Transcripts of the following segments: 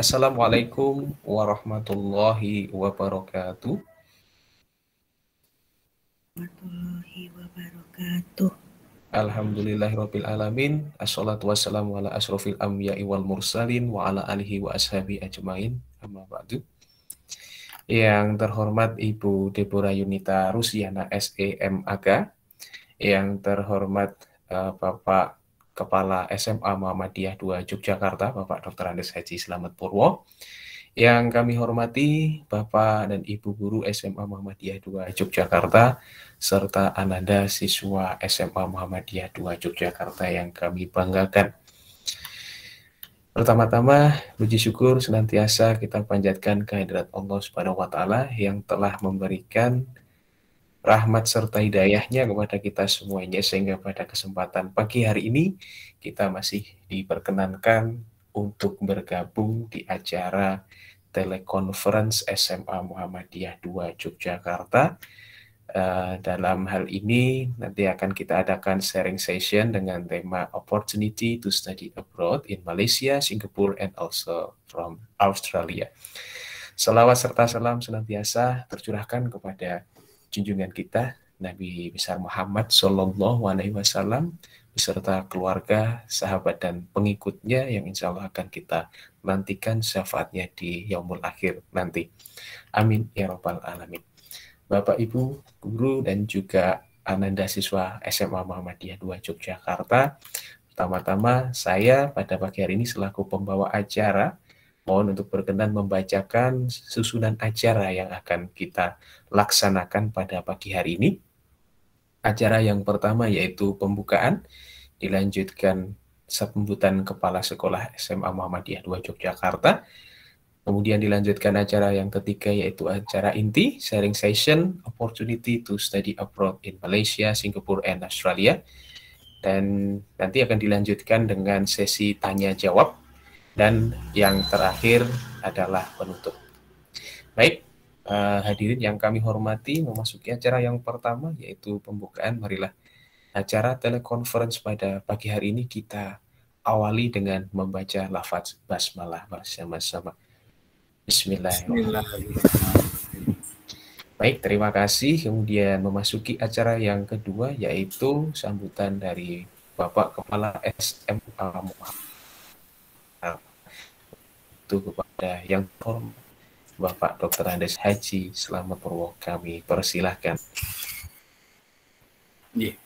Assalamualaikum warahmatullahi wabarakatuh. Warahmatullahi wabarakatuh. Alhamdulillahirabbil alamin. Assalatu wassalamu ala asrofil anbiya'i wal mursalin wa ala alihi wa ashabi ajmain. Amma ba'du. Yang terhormat Ibu Deborah Yunita Rusiana SEMAK, yang terhormat uh, Bapak Kepala SMA Muhammadiyah 2 Yogyakarta, Bapak Dr. Andes Haji Selamat Purwo. Yang kami hormati Bapak dan Ibu Guru SMA Muhammadiyah 2 Yogyakarta, serta Ananda siswa SMA Muhammadiyah 2 Yogyakarta yang kami banggakan. Pertama-tama, puji syukur senantiasa kita panjatkan kehadirat Allah Subhanahu wa taala yang telah memberikan rahmat serta hidayahnya kepada kita semuanya sehingga pada kesempatan pagi hari ini kita masih diperkenankan untuk bergabung di acara telekonferensi SMA Muhammadiyah 2 Yogyakarta. Uh, dalam hal ini nanti akan kita adakan sharing session dengan tema opportunity to study abroad in Malaysia, Singapore, and also from Australia. Selawat serta salam senantiasa tercurahkan kepada junjungan kita Nabi besar Muhammad Shallallahu Alaihi Wasallam beserta keluarga, sahabat dan pengikutnya yang insya Allah akan kita nantikan syafaatnya di yaumul akhir nanti. Amin ya robbal alamin. Bapak Ibu, guru dan juga ananda siswa SMA Muhammadiyah 2 Yogyakarta. Pertama-tama saya pada pagi hari ini selaku pembawa acara Mohon untuk berkenan membacakan susunan acara yang akan kita laksanakan pada pagi hari ini. Acara yang pertama yaitu pembukaan, dilanjutkan sambutan Kepala Sekolah SMA Muhammadiyah 2 Yogyakarta, Kemudian dilanjutkan acara yang ketiga yaitu acara inti, sharing session, opportunity to study abroad in Malaysia, Singapura, and Australia. Dan nanti akan dilanjutkan dengan sesi tanya jawab dan yang terakhir adalah penutup. Baik, uh, hadirin yang kami hormati, memasuki acara yang pertama yaitu pembukaan. Marilah acara telekonferensi pada pagi hari ini kita awali dengan membaca lafaz basmalah bersama-sama. Bismillahirrahmanirrahim. Baik, terima kasih. Kemudian memasuki acara yang kedua yaitu sambutan dari Bapak Kepala SMA Muhammad waktu kepada yang hormat Bapak Dr. Andes Haji Selamat Purwo kami persilahkan. Yeah.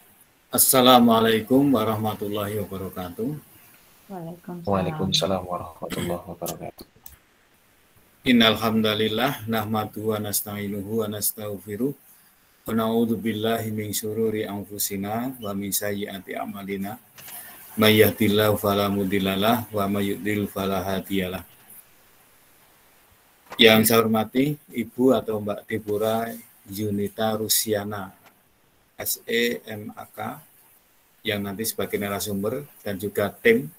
Assalamualaikum warahmatullahi wabarakatuh. Waalaikumsalam, warahmatullahi wabarakatuh. Innal Nahmatu wa nasta'inuhu wa nasta'ufiru. wa na'udhu billahi min syururi anfusina wa min sayyiati a'malina. Mayyahdillahu falamudillalah wa mayyudil falahatiyalah. Yang saya hormati Ibu atau Mbak Debora Yunita Rusiana, SEMAK, yang nanti sebagai narasumber dan juga tim.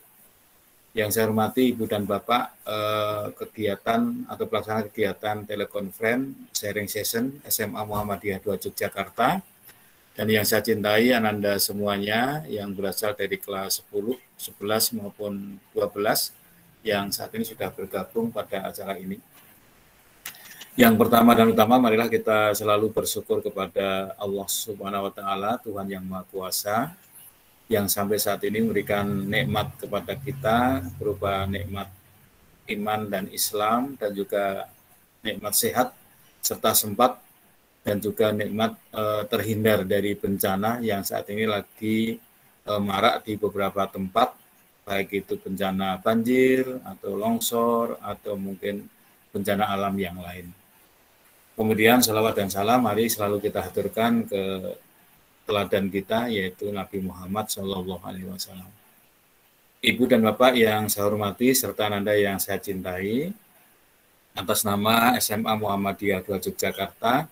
Yang saya hormati Ibu dan Bapak, eh, kegiatan atau pelaksanaan kegiatan telekonferensi sharing session SMA Muhammadiyah 2 Yogyakarta. Dan yang saya cintai Ananda semuanya yang berasal dari kelas 10, 11 maupun 12 yang saat ini sudah bergabung pada acara ini yang pertama dan utama marilah kita selalu bersyukur kepada Allah Subhanahu wa taala, Tuhan yang Maha Kuasa yang sampai saat ini memberikan nikmat kepada kita berupa nikmat iman dan Islam dan juga nikmat sehat serta sempat dan juga nikmat eh, terhindar dari bencana yang saat ini lagi eh, marak di beberapa tempat baik itu bencana banjir atau longsor atau mungkin bencana alam yang lain. Kemudian salawat dan salam mari selalu kita haturkan ke teladan kita yaitu Nabi Muhammad Shallallahu Alaihi Wasallam. Ibu dan Bapak yang saya hormati serta Anda yang saya cintai, atas nama SMA Muhammadiyah 2 Yogyakarta,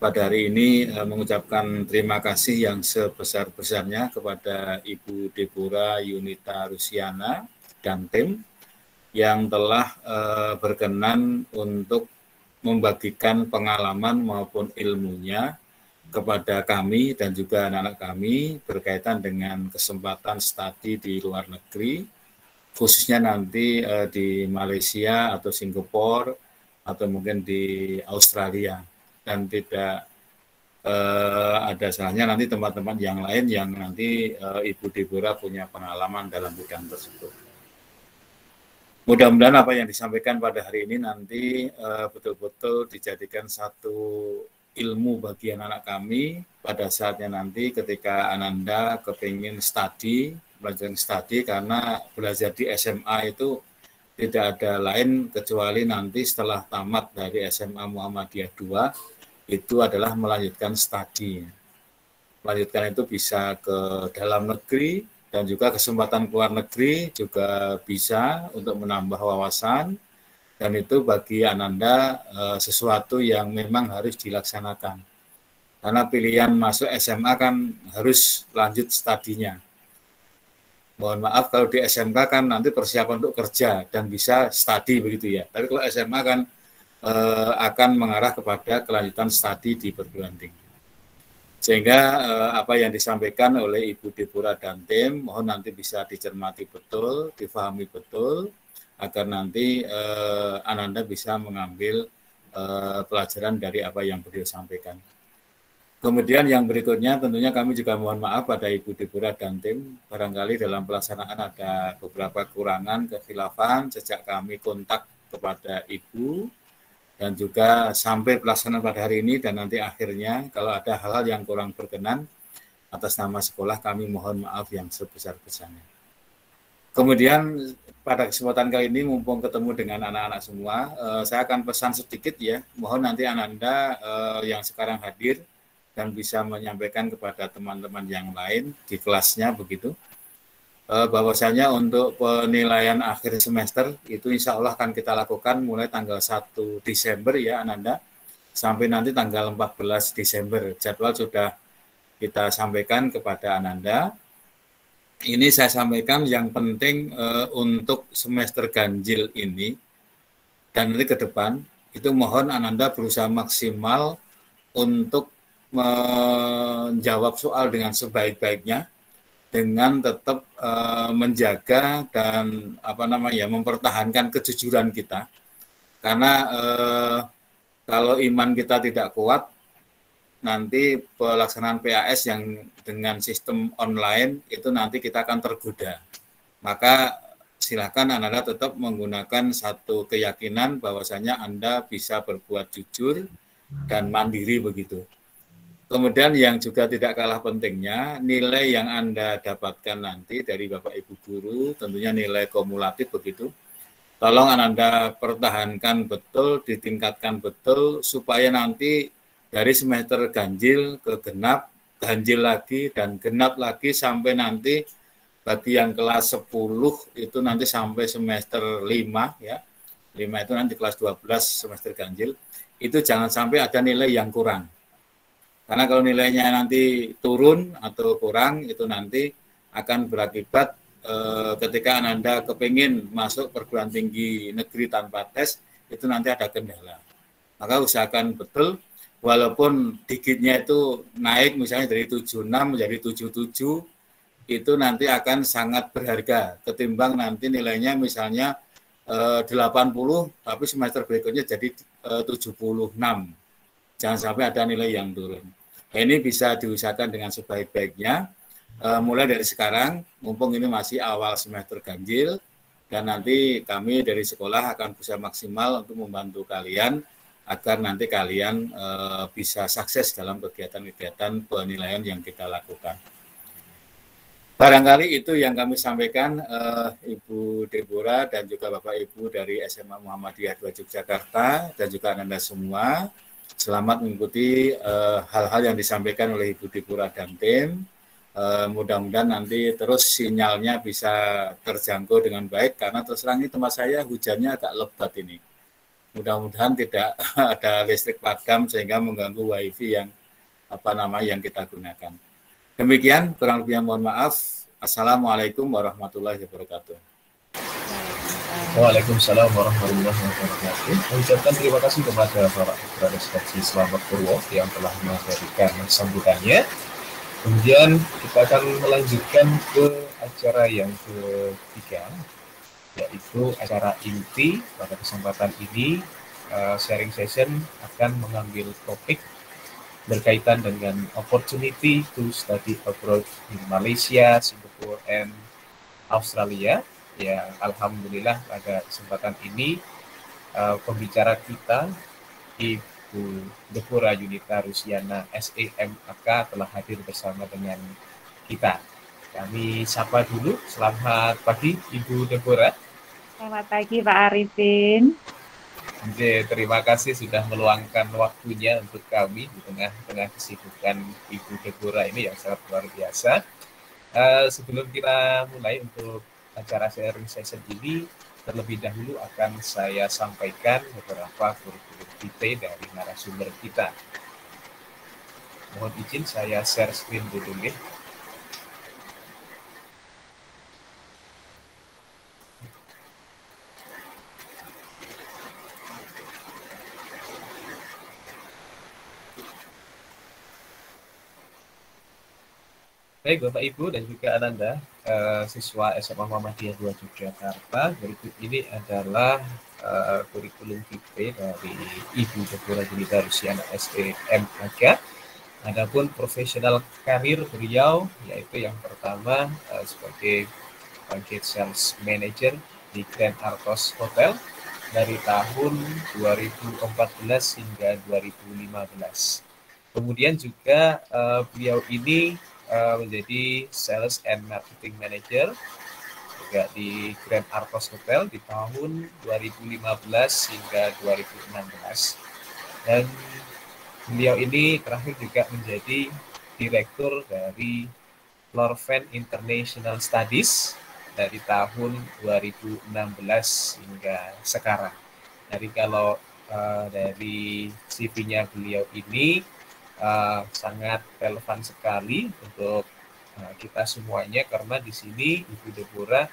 pada hari ini eh, mengucapkan terima kasih yang sebesar-besarnya kepada Ibu Depura Yunita Rusiana dan tim yang telah eh, berkenan untuk membagikan pengalaman maupun ilmunya kepada kami dan juga anak-anak kami berkaitan dengan kesempatan studi di luar negeri, khususnya nanti eh, di Malaysia atau Singapura atau mungkin di Australia dan tidak eh, ada salahnya nanti teman-teman yang lain yang nanti eh, Ibu Deborah punya pengalaman dalam bidang tersebut mudah-mudahan apa yang disampaikan pada hari ini nanti eh, betul-betul uh, dijadikan satu ilmu bagi anak-anak kami pada saatnya nanti ketika Ananda kepingin studi, belajar studi karena belajar di SMA itu tidak ada lain kecuali nanti setelah tamat dari SMA Muhammadiyah 2 itu adalah melanjutkan studi. Melanjutkan itu bisa ke dalam negeri, dan juga kesempatan keluar negeri juga bisa untuk menambah wawasan dan itu bagi Ananda e, sesuatu yang memang harus dilaksanakan karena pilihan masuk SMA kan harus lanjut studinya mohon maaf kalau di SMK kan nanti persiapan untuk kerja dan bisa studi begitu ya tapi kalau SMA kan e, akan mengarah kepada kelanjutan studi di perguruan tinggi sehingga eh, apa yang disampaikan oleh Ibu Debora dan tim mohon nanti bisa dicermati betul, difahami betul agar nanti eh, Ananda bisa mengambil eh, pelajaran dari apa yang beliau sampaikan. Kemudian yang berikutnya tentunya kami juga mohon maaf pada Ibu Debora dan tim barangkali dalam pelaksanaan ada beberapa kekurangan kekhilafan sejak kami kontak kepada Ibu dan juga sampai pelaksanaan pada hari ini dan nanti akhirnya kalau ada hal-hal yang kurang berkenan atas nama sekolah kami mohon maaf yang sebesar-besarnya. Kemudian pada kesempatan kali ini mumpung ketemu dengan anak-anak semua, eh, saya akan pesan sedikit ya. Mohon nanti anak Anda eh, yang sekarang hadir dan bisa menyampaikan kepada teman-teman yang lain di kelasnya begitu. Eh, bahwasanya untuk penilaian akhir semester itu insya Allah akan kita lakukan mulai tanggal 1 Desember ya Ananda sampai nanti tanggal 14 Desember. Jadwal sudah kita sampaikan kepada Ananda. Ini saya sampaikan yang penting uh, untuk semester ganjil ini dan nanti ke depan itu mohon Ananda berusaha maksimal untuk menjawab soal dengan sebaik-baiknya dengan tetap uh, menjaga dan apa namanya mempertahankan kejujuran kita karena uh, kalau iman kita tidak kuat nanti pelaksanaan PAS yang dengan sistem online itu nanti kita akan tergoda maka silahkan anda tetap menggunakan satu keyakinan bahwasanya anda bisa berbuat jujur dan mandiri begitu Kemudian yang juga tidak kalah pentingnya, nilai yang Anda dapatkan nanti dari Bapak Ibu guru, tentunya nilai kumulatif begitu. Tolong Anda pertahankan betul, ditingkatkan betul, supaya nanti dari semester ganjil ke genap, ganjil lagi, dan genap lagi sampai nanti bagi yang kelas 10 itu nanti sampai semester 5 ya. 5 itu nanti kelas 12 semester ganjil. Itu jangan sampai ada nilai yang kurang karena kalau nilainya nanti turun atau kurang itu nanti akan berakibat e, ketika Anda kepingin masuk perguruan tinggi negeri tanpa tes itu nanti ada kendala. Maka usahakan betul walaupun dikitnya itu naik misalnya dari 76 menjadi 77 itu nanti akan sangat berharga ketimbang nanti nilainya misalnya eh, delapan 80 tapi semester berikutnya jadi eh, puluh 76 Jangan sampai ada nilai yang turun. Nah, ini bisa diusahakan dengan sebaik-baiknya. uh, mulai dari sekarang, mumpung ini masih awal semester ganjil, dan nanti kami dari sekolah akan bisa maksimal untuk membantu kalian agar nanti kalian e, bisa sukses dalam kegiatan-kegiatan penilaian yang kita lakukan. Barangkali itu yang kami sampaikan e, Ibu Deborah dan juga Bapak Ibu dari SMA Muhammadiyah 2 Yogyakarta dan juga Anda semua selamat mengikuti eh, hal-hal uh, yang disampaikan oleh Ibu Dipura dan tim. Uh, eh, mudah-mudahan nanti terus sinyalnya bisa terjangkau dengan baik karena terus terang ini tempat saya hujannya agak lebat ini. Mudah-mudahan tidak ada listrik padam sehingga mengganggu wifi yang apa nama yang kita gunakan. Demikian kurang lebihnya mohon maaf. Assalamualaikum warahmatullahi wabarakatuh. Waalaikumsalam warahmatullahi wabarakatuh. Mengucapkan terima kasih kepada para Kepala Seksi Selamat Purwo yang telah memberikan sambutannya. Kemudian kita akan melanjutkan ke acara yang ketiga, yaitu acara inti pada kesempatan ini eh, sharing session akan mengambil topik berkaitan dengan opportunity to study abroad in Malaysia, Singapore, and Australia ya alhamdulillah pada kesempatan ini uh, pembicara kita Ibu Depura Yunita Rusiana SEMAK telah hadir bersama dengan kita. Kami sapa dulu. Selamat pagi Ibu Depura. Selamat pagi Pak Arifin. Oke, terima kasih sudah meluangkan waktunya untuk kami di tengah-tengah kesibukan Ibu Depura ini yang sangat luar biasa. Uh, sebelum kita mulai untuk acara sharing session ini terlebih dahulu akan saya sampaikan beberapa kurikulum vitae dari narasumber kita. Mohon izin saya share screen dulu nih. Ya. Baik Bapak Ibu dan juga Ananda, uh, siswa SMA Muhammadiyah 2 Yogyakarta, berikut ini adalah uh, kurikulum vitae dari Ibu Dr. Junita Rusiana e Aga. Adapun profesional karir beliau yaitu yang pertama uh, sebagai Bangkit sales manager di Grand Artos Hotel dari tahun 2014 hingga 2015. Kemudian juga uh, beliau ini uh, menjadi Sales and Marketing Manager juga di Grand Arcos Hotel di tahun 2015 hingga 2016 dan beliau ini terakhir juga menjadi direktur dari Lorven International Studies dari tahun 2016 hingga sekarang. Jadi kalau uh, dari CV-nya beliau ini uh, sangat relevan sekali untuk uh, kita semuanya karena di sini Ibu Debora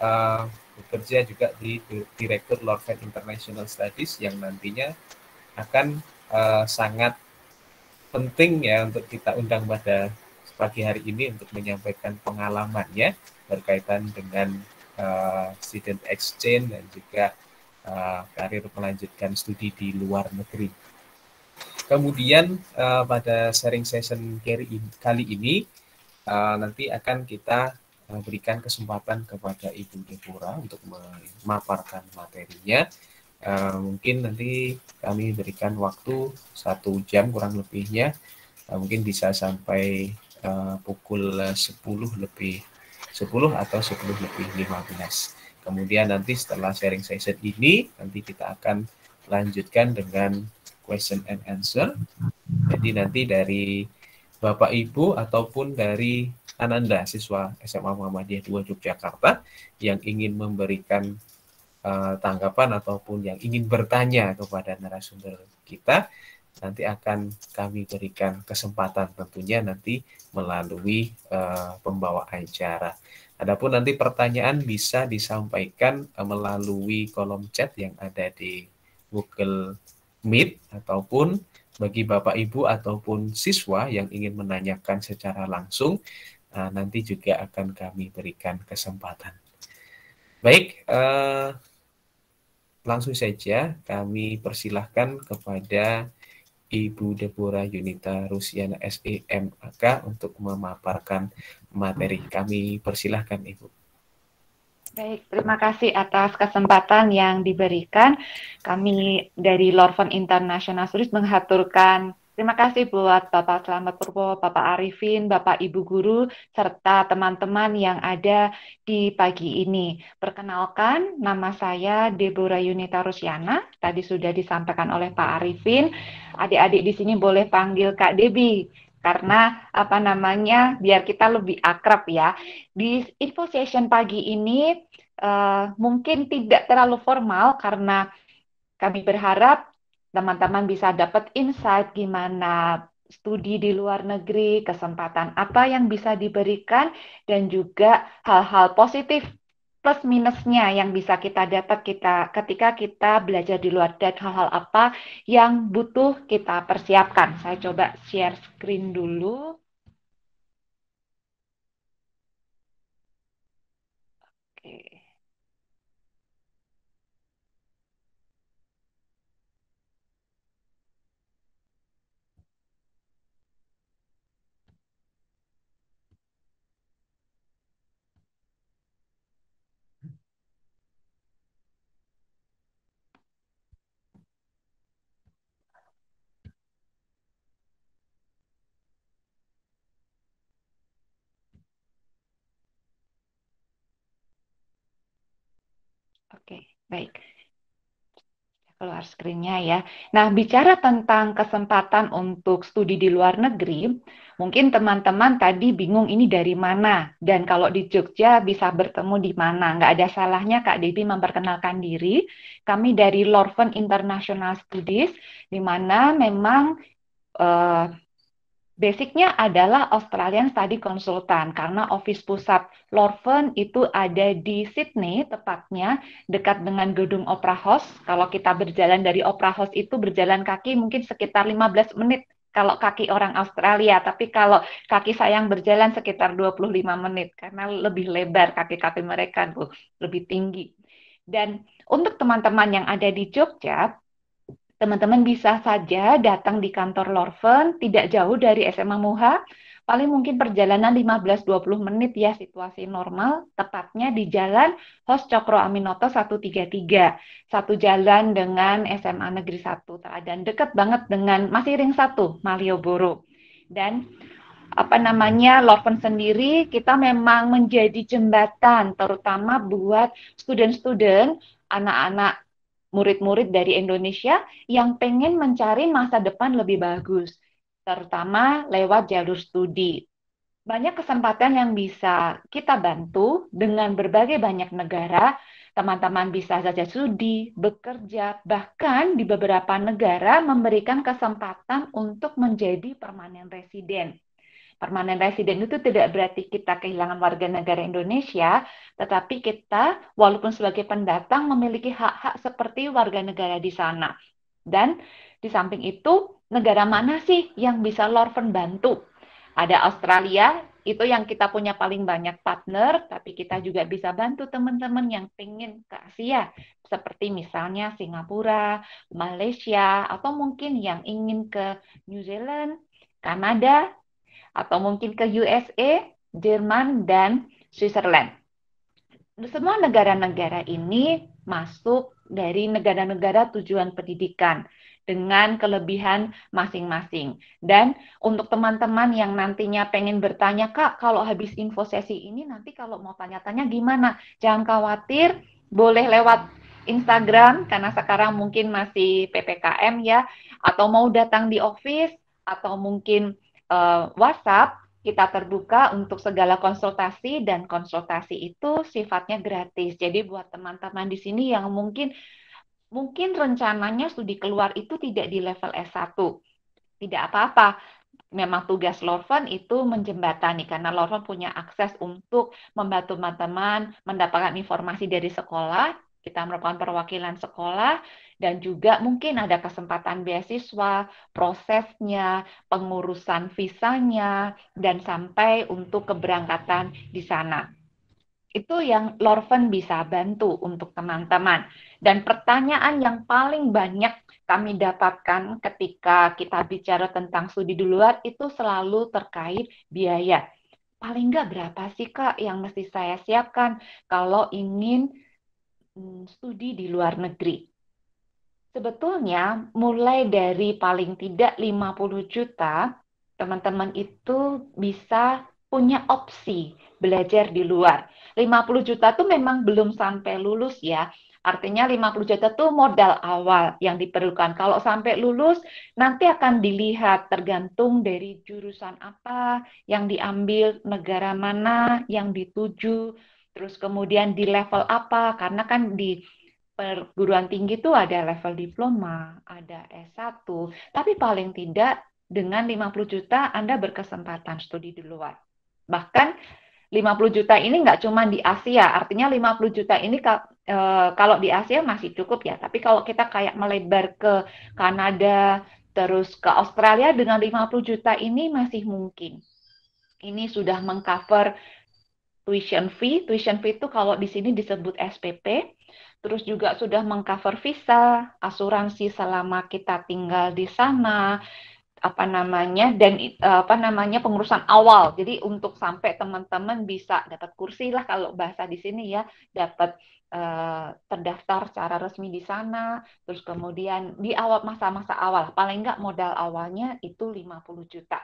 uh, eh, bekerja juga di Direktur Lorvet International Studies yang nantinya akan uh, sangat penting ya untuk kita undang pada pagi hari ini untuk menyampaikan pengalamannya berkaitan dengan uh, student exchange dan juga uh, karir melanjutkan studi di luar negeri. Kemudian uh, pada sharing session kali ini uh, nanti akan kita eh, berikan kesempatan kepada Ibu Depura untuk memaparkan materinya. Uh, mungkin nanti kami berikan waktu satu jam kurang lebihnya, uh, mungkin bisa sampai uh, pukul 10 lebih 10 atau 10 lebih 15. Kemudian nanti setelah sharing session ini, nanti kita akan lanjutkan dengan question and answer. Jadi nanti dari Bapak Ibu ataupun dari Ananda siswa SMA Muhammadiyah 2 Yogyakarta yang ingin memberikan uh, tanggapan ataupun yang ingin bertanya kepada narasumber kita nanti akan kami berikan kesempatan tentunya nanti melalui uh, pembawa acara. Adapun nanti pertanyaan bisa disampaikan uh, melalui kolom chat yang ada di Google Meet ataupun bagi Bapak Ibu ataupun siswa yang ingin menanyakan secara langsung uh, nanti juga akan kami berikan kesempatan. Baik, uh, langsung saja kami persilahkan kepada Ibu Deborah Yunita Rusiana SEMAK untuk memaparkan materi. Kami persilahkan Ibu. Baik, terima kasih atas kesempatan yang diberikan. Kami dari Lorfon International Studies menghaturkan terima kasih buat Bapak Selamat Purwo, Bapak Arifin, Bapak Ibu Guru, serta teman-teman yang ada di pagi ini. Perkenalkan, nama saya Deborah Yunita Rusyana. Tadi sudah disampaikan oleh Pak Arifin. Adik-adik di sini boleh panggil Kak Debi karena apa namanya biar kita lebih akrab ya di info session pagi ini uh, mungkin tidak terlalu formal karena kami berharap teman-teman bisa dapat insight gimana studi di luar negeri, kesempatan apa yang bisa diberikan, dan juga hal-hal positif plus minusnya yang bisa kita dapat kita ketika kita belajar di luar dan hal-hal apa yang butuh kita persiapkan. Saya coba share screen dulu. Oke, baik. Keluar screen-nya ya. Nah, bicara tentang kesempatan untuk studi di luar negeri, mungkin teman-teman tadi bingung ini dari mana, dan kalau di Jogja bisa bertemu di mana. Nggak ada salahnya Kak Devi memperkenalkan diri. Kami dari Lorven International Studies, di mana memang uh, Basicnya adalah Australian Study Consultant karena office pusat Lorven itu ada di Sydney tepatnya dekat dengan gedung Opera House. Kalau kita berjalan dari Opera House itu berjalan kaki mungkin sekitar 15 menit kalau kaki orang Australia, tapi kalau kaki saya yang berjalan sekitar 25 menit karena lebih lebar kaki-kaki mereka, tuh lebih tinggi. Dan untuk teman-teman yang ada di Jogja, teman-teman bisa saja datang di kantor Lorven, tidak jauh dari SMA Muha, paling mungkin perjalanan 15-20 menit ya situasi normal, tepatnya di jalan Hos Cokro Aminoto 133, satu jalan dengan SMA Negeri 1, dan dekat banget dengan masih ring 1, Malioboro. Dan apa namanya Lorven sendiri kita memang menjadi jembatan terutama buat student-student anak-anak murid-murid dari Indonesia yang pengen mencari masa depan lebih bagus, terutama lewat jalur studi. Banyak kesempatan yang bisa kita bantu dengan berbagai banyak negara. Teman-teman bisa saja studi, bekerja, bahkan di beberapa negara memberikan kesempatan untuk menjadi permanen residen. Permanen resident itu tidak berarti kita kehilangan warga negara Indonesia, tetapi kita walaupun sebagai pendatang memiliki hak-hak seperti warga negara di sana. Dan di samping itu, negara mana sih yang bisa Lorven bantu? Ada Australia, itu yang kita punya paling banyak partner, tapi kita juga bisa bantu teman-teman yang pengen ke Asia, seperti misalnya Singapura, Malaysia, atau mungkin yang ingin ke New Zealand, Kanada, atau mungkin ke USA, Jerman, dan Switzerland. Semua negara-negara ini masuk dari negara-negara tujuan pendidikan dengan kelebihan masing-masing. Dan untuk teman-teman yang nantinya pengen bertanya, Kak, kalau habis info sesi ini nanti kalau mau tanya-tanya gimana? Jangan khawatir, boleh lewat Instagram karena sekarang mungkin masih PPKM ya atau mau datang di office atau mungkin uh, WhatsApp kita terbuka untuk segala konsultasi dan konsultasi itu sifatnya gratis. Jadi buat teman-teman di sini yang mungkin mungkin rencananya studi keluar itu tidak di level S1. Tidak apa-apa. Memang tugas Lorven itu menjembatani karena Lorven punya akses untuk membantu teman-teman mendapatkan informasi dari sekolah kita merupakan perwakilan sekolah dan juga mungkin ada kesempatan beasiswa, prosesnya, pengurusan visanya, dan sampai untuk keberangkatan di sana. Itu yang Lorven bisa bantu untuk teman-teman. Dan pertanyaan yang paling banyak kami dapatkan ketika kita bicara tentang studi di luar itu selalu terkait biaya. Paling nggak berapa sih Kak yang mesti saya siapkan kalau ingin Hmm, studi di luar negeri. Sebetulnya mulai dari paling tidak 50 juta, teman-teman itu bisa punya opsi belajar di luar. 50 juta tuh memang belum sampai lulus ya. Artinya 50 juta itu modal awal yang diperlukan. Kalau sampai lulus nanti akan dilihat tergantung dari jurusan apa yang diambil, negara mana yang dituju, terus kemudian di level apa karena kan di perguruan tinggi itu ada level diploma, ada S1, tapi paling tidak dengan 50 juta Anda berkesempatan studi di luar. Bahkan 50 juta ini nggak cuma di Asia, artinya 50 juta ini eh, kalau di Asia masih cukup ya, tapi kalau kita kayak melebar ke Kanada, terus ke Australia dengan 50 juta ini masih mungkin. Ini sudah mengcover tuition fee. Tuition fee itu kalau di sini disebut SPP. Terus juga sudah mengcover visa, asuransi selama kita tinggal di sana, apa namanya dan eh, apa namanya pengurusan awal. Jadi untuk sampai teman-teman bisa dapat kursi lah kalau bahasa di sini ya, dapat eh, terdaftar secara resmi di sana, terus kemudian di awal masa-masa awal paling enggak modal awalnya itu 50 juta.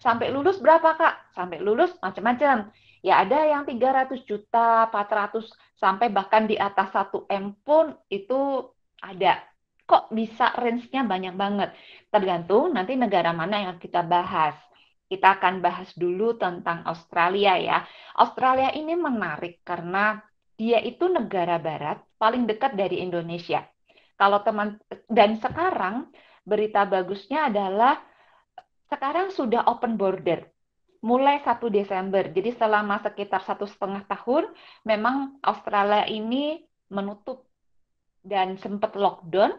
Sampai lulus berapa, Kak? Sampai lulus macam-macam. Ya ada yang 300 juta, 400 sampai bahkan di atas 1 M pun itu ada. Kok bisa range-nya banyak banget? Tergantung nanti negara mana yang kita bahas. Kita akan bahas dulu tentang Australia ya. Australia ini menarik karena dia itu negara barat paling dekat dari Indonesia. Kalau teman dan sekarang berita bagusnya adalah sekarang sudah open border mulai 1 Desember. Jadi selama sekitar satu setengah tahun, memang Australia ini menutup dan sempat lockdown.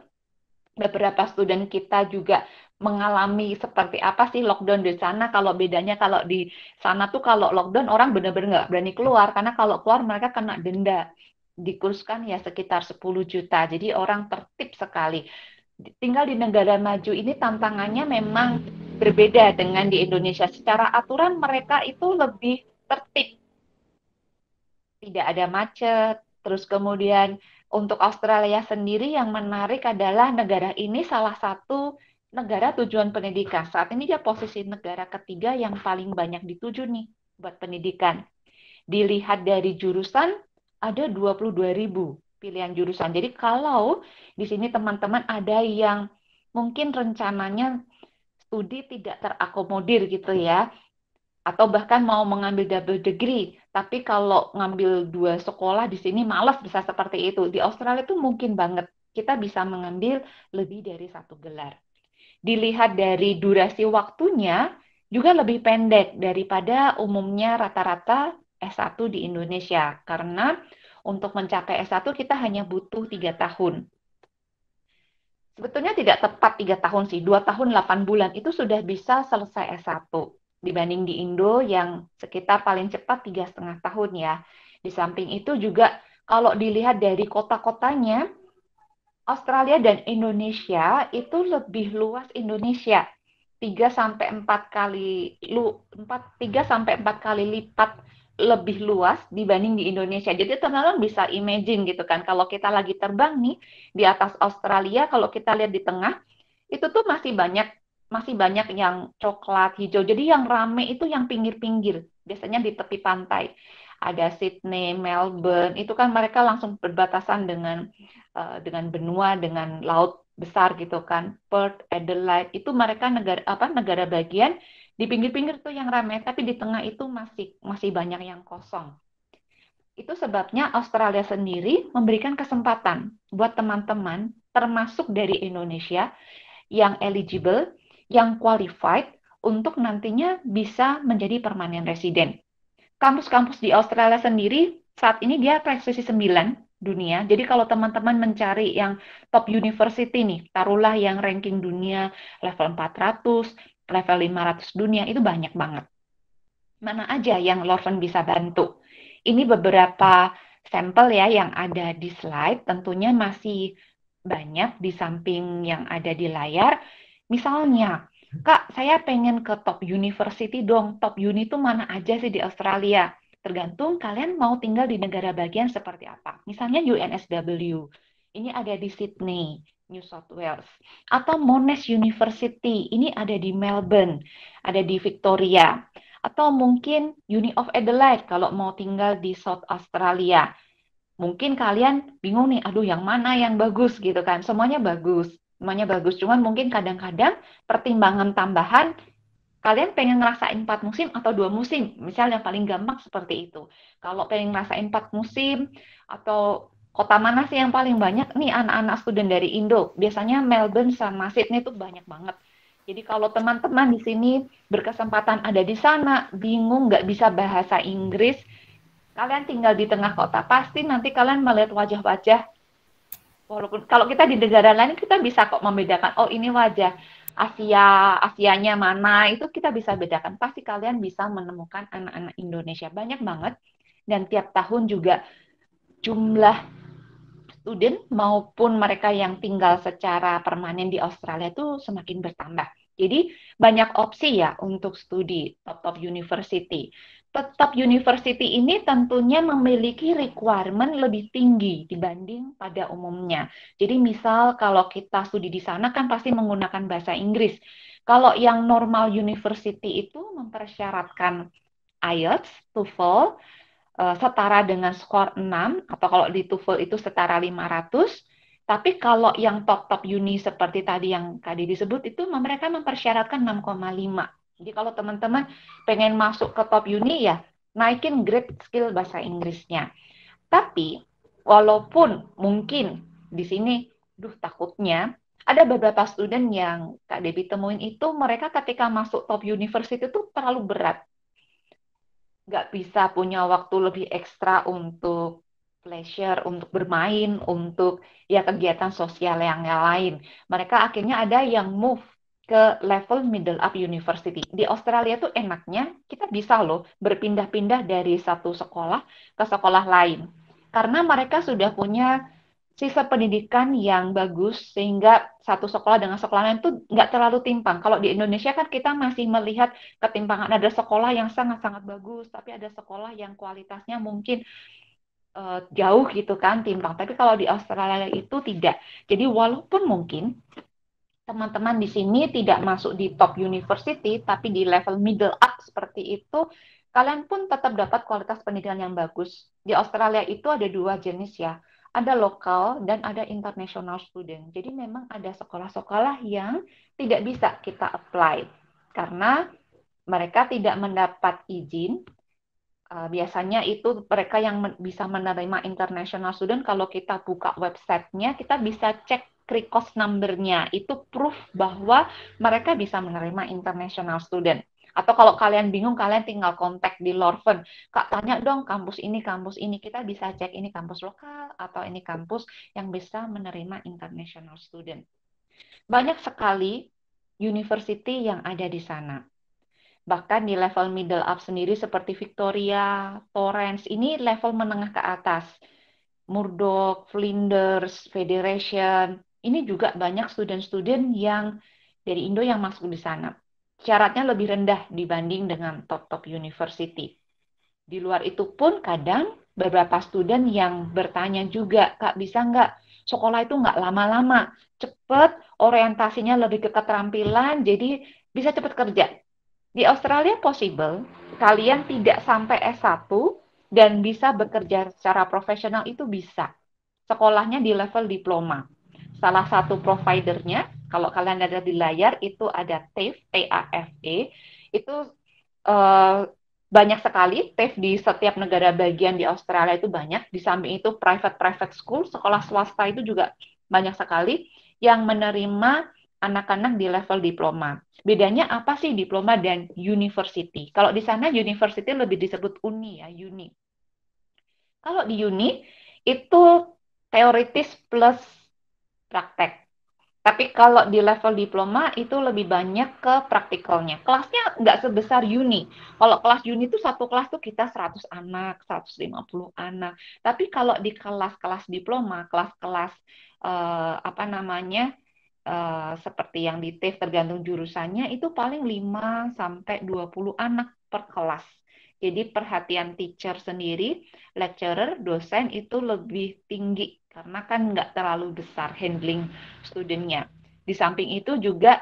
Beberapa student kita juga mengalami seperti apa sih lockdown di sana kalau bedanya kalau di sana tuh kalau lockdown orang benar-benar nggak berani keluar karena kalau keluar mereka kena denda dikurskan ya sekitar 10 juta jadi orang tertib sekali tinggal di negara maju ini tantangannya memang berbeda dengan di Indonesia. Secara aturan mereka itu lebih tertib. Tidak ada macet, terus kemudian untuk Australia sendiri yang menarik adalah negara ini salah satu negara tujuan pendidikan. Saat ini dia posisi negara ketiga yang paling banyak dituju nih buat pendidikan. Dilihat dari jurusan ada 22 ribu pilihan jurusan. Jadi kalau di sini teman-teman ada yang mungkin rencananya studi tidak terakomodir gitu ya atau bahkan mau mengambil double degree tapi kalau ngambil dua sekolah di sini malas bisa seperti itu di Australia itu mungkin banget kita bisa mengambil lebih dari satu gelar dilihat dari durasi waktunya juga lebih pendek daripada umumnya rata-rata S1 di Indonesia karena untuk mencapai S1 kita hanya butuh tiga tahun sebetulnya tidak tepat tiga tahun sih, dua tahun delapan bulan itu sudah bisa selesai S1 dibanding di Indo yang sekitar paling cepat tiga setengah tahun ya. Di samping itu juga kalau dilihat dari kota-kotanya, Australia dan Indonesia itu lebih luas Indonesia. tiga sampai empat kali lu 4 3 sampai 4 kali lipat lebih luas dibanding di Indonesia. Jadi teman-teman bisa imagine gitu kan, kalau kita lagi terbang nih di atas Australia, kalau kita lihat di tengah, itu tuh masih banyak masih banyak yang coklat hijau. Jadi yang rame itu yang pinggir-pinggir, biasanya di tepi pantai. Ada Sydney, Melbourne, itu kan mereka langsung berbatasan dengan uh, dengan benua, dengan laut besar gitu kan. Perth, Adelaide, itu mereka negara apa negara bagian di pinggir-pinggir tuh yang ramai tapi di tengah itu masih masih banyak yang kosong itu sebabnya Australia sendiri memberikan kesempatan buat teman-teman termasuk dari Indonesia yang eligible yang qualified untuk nantinya bisa menjadi permanen resident kampus-kampus di Australia sendiri saat ini dia presisi 9 dunia. Jadi kalau teman-teman mencari yang top university nih, taruhlah yang ranking dunia level 400, level 500 dunia itu banyak banget. Mana aja yang Lorven bisa bantu? Ini beberapa sampel ya yang ada di slide, tentunya masih banyak di samping yang ada di layar. Misalnya, Kak, saya pengen ke top university dong. Top uni itu mana aja sih di Australia? Tergantung kalian mau tinggal di negara bagian seperti apa. Misalnya UNSW, ini ada di Sydney. New South Wales atau Monash University ini ada di Melbourne, ada di Victoria atau mungkin Uni of Adelaide kalau mau tinggal di South Australia. Mungkin kalian bingung nih, aduh yang mana yang bagus gitu kan. Semuanya bagus, semuanya bagus. Cuman mungkin kadang-kadang pertimbangan tambahan kalian pengen ngerasain empat musim atau dua musim, misalnya yang paling gampang seperti itu. Kalau pengen ngerasain empat musim atau kota mana sih yang paling banyak nih anak-anak student dari Indo? Biasanya Melbourne sama Sydney itu banyak banget. Jadi kalau teman-teman di sini berkesempatan ada di sana, bingung nggak bisa bahasa Inggris, kalian tinggal di tengah kota, pasti nanti kalian melihat wajah-wajah. Walaupun kalau kita di negara lain kita bisa kok membedakan, oh ini wajah Asia, Asianya mana, itu kita bisa bedakan. Pasti kalian bisa menemukan anak-anak Indonesia banyak banget dan tiap tahun juga jumlah student maupun mereka yang tinggal secara permanen di Australia itu semakin bertambah. Jadi banyak opsi ya untuk studi top-top university. Top-top university ini tentunya memiliki requirement lebih tinggi dibanding pada umumnya. Jadi misal kalau kita studi di sana kan pasti menggunakan bahasa Inggris. Kalau yang normal university itu mempersyaratkan IELTS, TOEFL, Eh, setara dengan skor 6 atau kalau di TOEFL itu setara 500 tapi kalau yang top-top uni seperti tadi yang tadi disebut itu mereka mempersyaratkan 6,5. Jadi kalau teman-teman pengen masuk ke top uni ya naikin grade skill bahasa Inggrisnya. Tapi walaupun mungkin di sini duh takutnya ada beberapa student yang Kak Debi temuin itu mereka ketika masuk top university itu terlalu berat nggak bisa punya waktu lebih ekstra untuk pleasure, untuk bermain, untuk ya kegiatan sosial yang lain. Mereka akhirnya ada yang move ke level middle up university. Di Australia tuh enaknya kita bisa loh berpindah-pindah dari satu sekolah ke sekolah lain. Karena mereka sudah punya sisa pendidikan yang bagus sehingga satu sekolah dengan sekolah lain itu nggak terlalu timpang. Kalau di Indonesia kan kita masih melihat ketimpangan ada sekolah yang sangat-sangat bagus, tapi ada sekolah yang kualitasnya mungkin uh, jauh gitu kan timpang. Tapi kalau di Australia itu tidak. Jadi walaupun mungkin teman-teman di sini tidak masuk di top university, tapi di level middle up seperti itu, kalian pun tetap dapat kualitas pendidikan yang bagus. Di Australia itu ada dua jenis ya ada lokal dan ada international student. Jadi memang ada sekolah-sekolah yang tidak bisa kita apply karena mereka tidak mendapat izin. Eh, biasanya itu mereka yang bisa menerima international student. Kalau kita buka websitenya, kita bisa cek krikos numbernya. Itu proof bahwa mereka bisa menerima international student. Atau kalau kalian bingung, kalian tinggal kontak di Lorven. Kak, tanya dong kampus ini, kampus ini. Kita bisa cek ini kampus lokal atau ini kampus yang bisa menerima international student. Banyak sekali university yang ada di sana. Bahkan di level middle up sendiri seperti Victoria, Torrance, ini level menengah ke atas. Murdoch, Flinders, Federation, ini juga banyak student-student yang dari Indo yang masuk di sana syaratnya lebih rendah dibanding dengan top-top university. Di luar itu pun kadang beberapa student yang bertanya juga, Kak bisa nggak sekolah itu nggak lama-lama, cepet, orientasinya lebih ke keterampilan, jadi bisa cepat kerja. Di Australia possible, kalian tidak sampai S1 dan bisa bekerja secara profesional itu bisa. Sekolahnya di level diploma. Salah satu providernya kalau kalian ada di layar itu ada TAFE, T-A-F-E. Itu uh, banyak sekali TAFE di setiap negara bagian di Australia itu banyak. Di samping itu private-private school, sekolah swasta itu juga banyak sekali yang menerima anak-anak di level diploma. Bedanya apa sih diploma dan university? Kalau di sana university lebih disebut uni ya, uni. Kalau di uni itu teoritis plus praktek. Tapi kalau di level diploma itu lebih banyak ke praktikalnya. Kelasnya nggak sebesar uni. Kalau kelas uni itu satu kelas tuh kita 100 anak, 150 anak. Tapi kalau di kelas-kelas diploma, kelas-kelas uh, apa namanya uh, seperti yang di TIF tergantung jurusannya itu paling 5 sampai 20 anak per kelas. Jadi perhatian teacher sendiri, lecturer, dosen itu lebih tinggi karena kan nggak terlalu besar handling studentnya. Di samping itu juga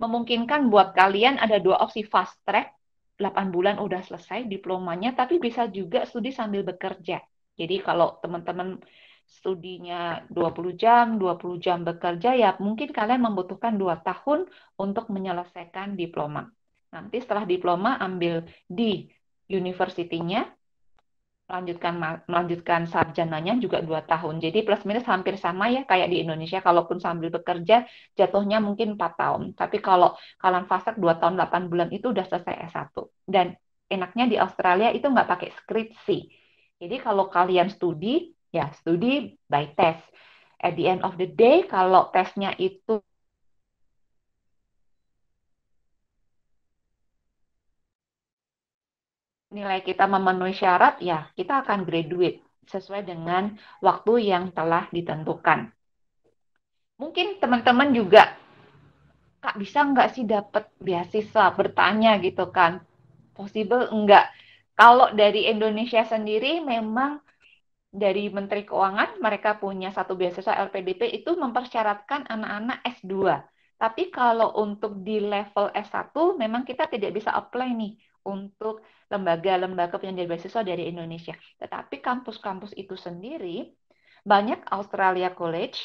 memungkinkan buat kalian ada dua opsi fast track, 8 bulan udah selesai diplomanya, tapi bisa juga studi sambil bekerja. Jadi kalau teman-teman studinya 20 jam, 20 jam bekerja, ya mungkin kalian membutuhkan 2 tahun untuk menyelesaikan diploma. Nanti setelah diploma ambil di universitinya, melanjutkan melanjutkan sarjananya juga dua tahun. Jadi plus minus hampir sama ya kayak di Indonesia. Kalaupun sambil bekerja jatuhnya mungkin empat tahun. Tapi kalau kalian fasak dua tahun delapan bulan itu udah selesai S1. Dan enaknya di Australia itu nggak pakai skripsi. Jadi kalau kalian studi, ya studi by test. At the end of the day, kalau tesnya itu nilai kita memenuhi syarat, ya kita akan graduate sesuai dengan waktu yang telah ditentukan. Mungkin teman-teman juga, Kak bisa nggak sih dapat beasiswa? Bertanya gitu kan, possible nggak? Kalau dari Indonesia sendiri memang dari Menteri Keuangan mereka punya satu beasiswa LPDP itu mempersyaratkan anak-anak S2. Tapi kalau untuk di level S1 memang kita tidak bisa apply nih untuk lembaga-lembaga penyedia beasiswa dari Indonesia. Tetapi kampus-kampus itu sendiri, banyak Australia College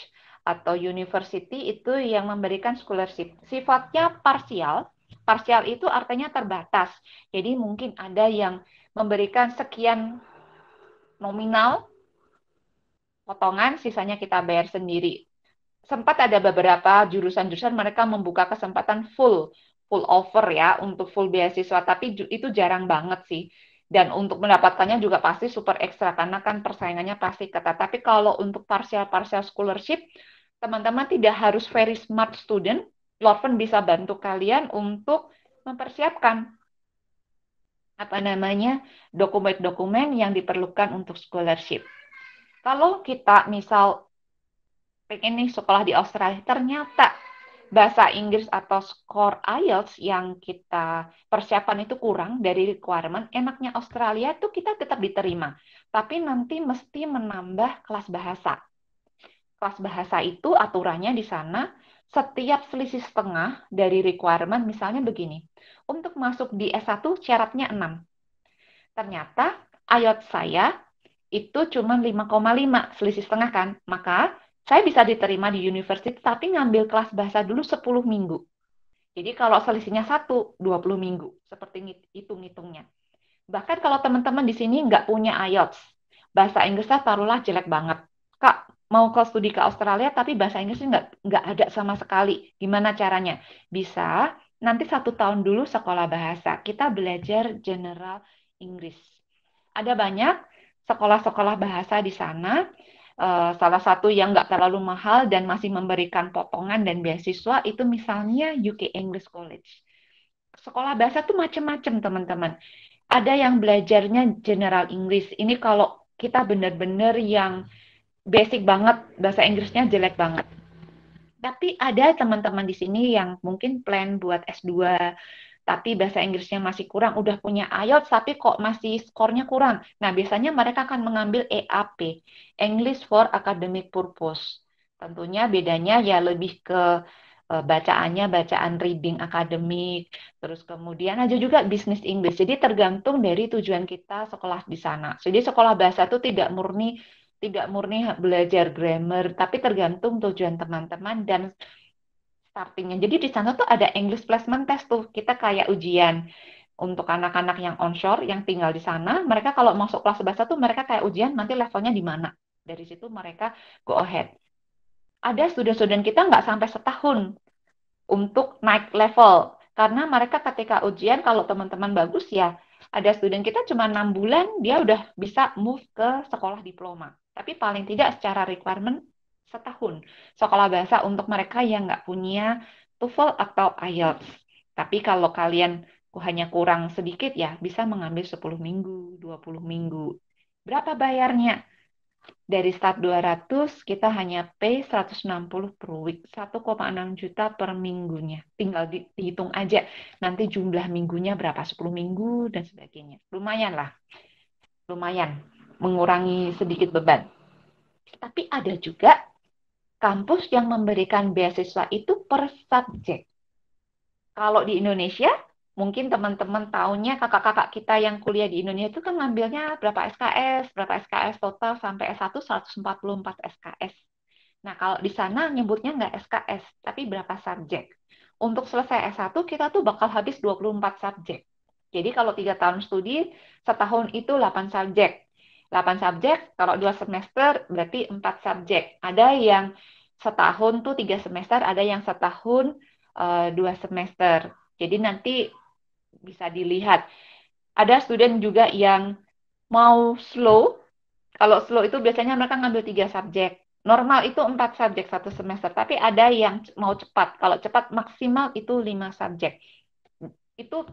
atau University itu yang memberikan scholarship. Sifatnya parsial, parsial itu artinya terbatas. Jadi mungkin ada yang memberikan sekian nominal, potongan, sisanya kita bayar sendiri sempat ada beberapa jurusan-jurusan mereka membuka kesempatan full full offer ya untuk full beasiswa, tapi itu jarang banget sih. Dan untuk mendapatkannya juga pasti super ekstra karena kan persaingannya pasti ketat. Tapi kalau untuk partial-partial scholarship, teman-teman tidak harus very smart student, Lorven bisa bantu kalian untuk mempersiapkan apa namanya dokumen-dokumen yang diperlukan untuk scholarship. Kalau kita misal pengen nih sekolah di Australia, ternyata bahasa Inggris atau skor IELTS yang kita persiapan itu kurang dari requirement, enaknya Australia tuh kita tetap diterima. Tapi nanti mesti menambah kelas bahasa. Kelas bahasa itu aturannya di sana setiap selisih setengah dari requirement misalnya begini. Untuk masuk di S1 syaratnya 6. Ternyata IELTS saya itu cuma 5,5 selisih setengah kan. Maka saya bisa diterima di universitas tapi ngambil kelas bahasa dulu 10 minggu. Jadi kalau selisihnya 1, 20 minggu. Seperti hitung-hitungnya. Bahkan kalau teman-teman di sini nggak punya IELTS, bahasa Inggrisnya taruhlah jelek banget. Kak, mau ke studi ke Australia tapi bahasa Inggrisnya nggak nggak ada sama sekali. Gimana caranya? Bisa nanti satu tahun dulu sekolah bahasa. Kita belajar general Inggris. Ada banyak sekolah-sekolah bahasa di sana Eh, salah satu yang nggak terlalu mahal dan masih memberikan potongan dan beasiswa itu misalnya UK English College. Sekolah bahasa tuh macam-macam teman-teman. Ada yang belajarnya General English. Ini kalau kita benar-benar yang basic banget bahasa Inggrisnya jelek banget. Tapi ada teman-teman di sini yang mungkin plan buat S2 tapi bahasa Inggrisnya masih kurang, udah punya IELTS tapi kok masih skornya kurang. Nah, biasanya mereka akan mengambil EAP, English for Academic Purpose. Tentunya bedanya ya lebih ke e, bacaannya bacaan reading akademik, terus kemudian aja juga bisnis Inggris. Jadi tergantung dari tujuan kita sekolah di sana. Jadi sekolah bahasa itu tidak murni tidak murni belajar grammar, tapi tergantung tujuan teman-teman dan startingnya. Jadi di sana tuh ada English placement test tuh. Kita kayak ujian untuk anak-anak yang onshore yang tinggal di sana, mereka kalau masuk kelas bahasa tuh mereka kayak ujian nanti levelnya di mana. Dari situ mereka go ahead. Ada student-student kita nggak sampai setahun untuk naik level. Karena mereka ketika ujian kalau teman-teman bagus ya, ada student kita cuma enam bulan dia udah bisa move ke sekolah diploma. Tapi paling tidak secara requirement setahun sekolah bahasa untuk mereka yang nggak punya TOEFL atau IELTS. Tapi kalau kalian hanya kurang sedikit ya bisa mengambil 10 minggu, 20 minggu. Berapa bayarnya? Dari start 200 kita hanya pay 160 per week, 1,6 juta per minggunya. Tinggal di, dihitung aja nanti jumlah minggunya berapa, 10 minggu dan sebagainya. Lumayan lah. Lumayan mengurangi sedikit beban. Tapi ada juga kampus yang memberikan beasiswa itu per subjek. Kalau di Indonesia, mungkin teman-teman tahunya kakak-kakak kita yang kuliah di Indonesia itu kan ngambilnya berapa SKS, berapa SKS total sampai S1 144 SKS. Nah, kalau di sana nyebutnya nggak SKS, tapi berapa subjek. Untuk selesai S1, kita tuh bakal habis 24 subjek. Jadi kalau tiga tahun studi, setahun itu 8 subjek. 8 subjek, kalau dua semester berarti 4 subjek. Ada yang setahun tuh tiga semester, ada yang setahun uh, dua semester. Jadi nanti bisa dilihat. Ada student juga yang mau slow. Kalau slow itu biasanya mereka ngambil tiga subjek. Normal itu empat subjek satu semester, tapi ada yang mau cepat. Kalau cepat maksimal itu lima subjek. Itu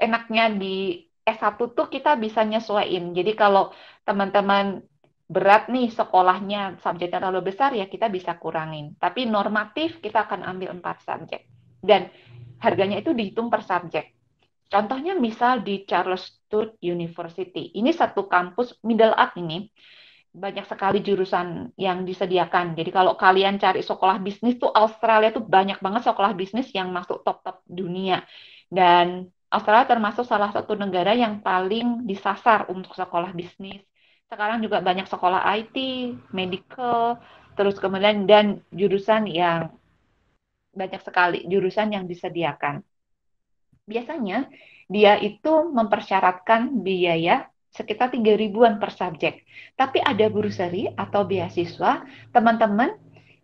enaknya di S1 tuh kita bisa nyesuaiin. Jadi kalau teman-teman berat nih sekolahnya subjeknya terlalu besar ya kita bisa kurangin. Tapi normatif kita akan ambil empat subjek dan harganya itu dihitung per subjek. Contohnya misal di Charles Sturt University. Ini satu kampus middle up ini banyak sekali jurusan yang disediakan. Jadi kalau kalian cari sekolah bisnis tuh Australia tuh banyak banget sekolah bisnis yang masuk top-top dunia. Dan Australia termasuk salah satu negara yang paling disasar untuk sekolah bisnis. Sekarang juga banyak sekolah IT, medical, terus kemudian dan jurusan yang banyak sekali jurusan yang disediakan. Biasanya dia itu mempersyaratkan biaya sekitar 3 ribuan per subjek. Tapi ada bursary atau beasiswa, teman-teman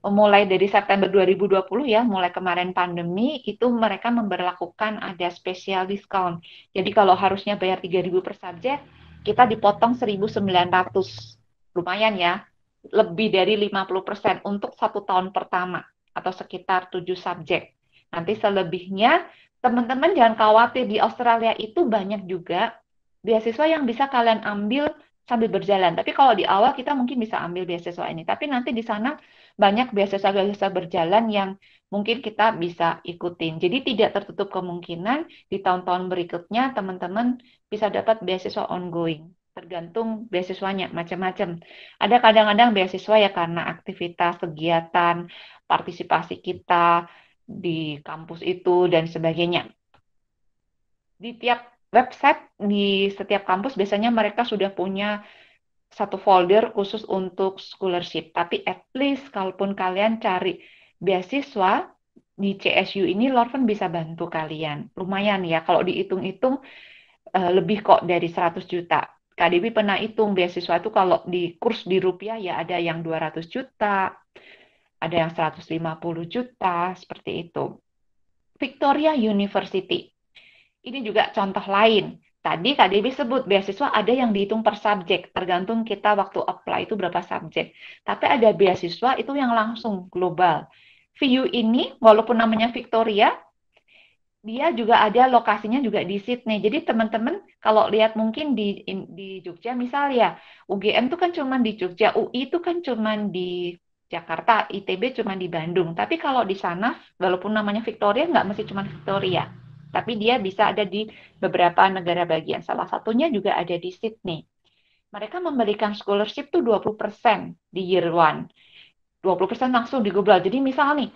mulai dari September 2020 ya, mulai kemarin pandemi, itu mereka memberlakukan ada special discount. Jadi kalau harusnya bayar 3.000 per subjek, kita dipotong 1.900. Lumayan ya, lebih dari 50% untuk satu tahun pertama atau sekitar 7 subjek. Nanti selebihnya, teman-teman jangan khawatir, di Australia itu banyak juga beasiswa yang bisa kalian ambil sambil berjalan. Tapi kalau di awal kita mungkin bisa ambil beasiswa ini. Tapi nanti di sana banyak beasiswa-beasiswa berjalan yang mungkin kita bisa ikutin. Jadi tidak tertutup kemungkinan di tahun-tahun berikutnya teman-teman bisa dapat beasiswa ongoing tergantung beasiswanya macam-macam. Ada kadang-kadang beasiswa ya karena aktivitas, kegiatan, partisipasi kita di kampus itu dan sebagainya. Di tiap website di setiap kampus biasanya mereka sudah punya satu folder khusus untuk scholarship. Tapi at least kalaupun kalian cari beasiswa di CSU ini Lorven bisa bantu kalian. Lumayan ya kalau dihitung-hitung eh, lebih kok dari 100 juta. KDB pernah hitung beasiswa itu kalau di kurs di rupiah ya ada yang 200 juta, ada yang 150 juta, seperti itu. Victoria University. Ini juga contoh lain Tadi KDB sebut beasiswa ada yang dihitung per subjek, tergantung kita waktu apply itu berapa subjek. Tapi ada beasiswa itu yang langsung global. VU ini walaupun namanya Victoria, dia juga ada lokasinya juga di Sydney. Jadi teman-teman kalau lihat mungkin di di Jogja misalnya, UGM itu kan cuma di Jogja, UI itu kan cuma di Jakarta, ITB cuma di Bandung. Tapi kalau di sana, walaupun namanya Victoria, nggak mesti cuma Victoria tapi dia bisa ada di beberapa negara bagian. Salah satunya juga ada di Sydney. Mereka memberikan scholarship tuh 20% di year one. 20% langsung digoblah. Jadi misalnya nih,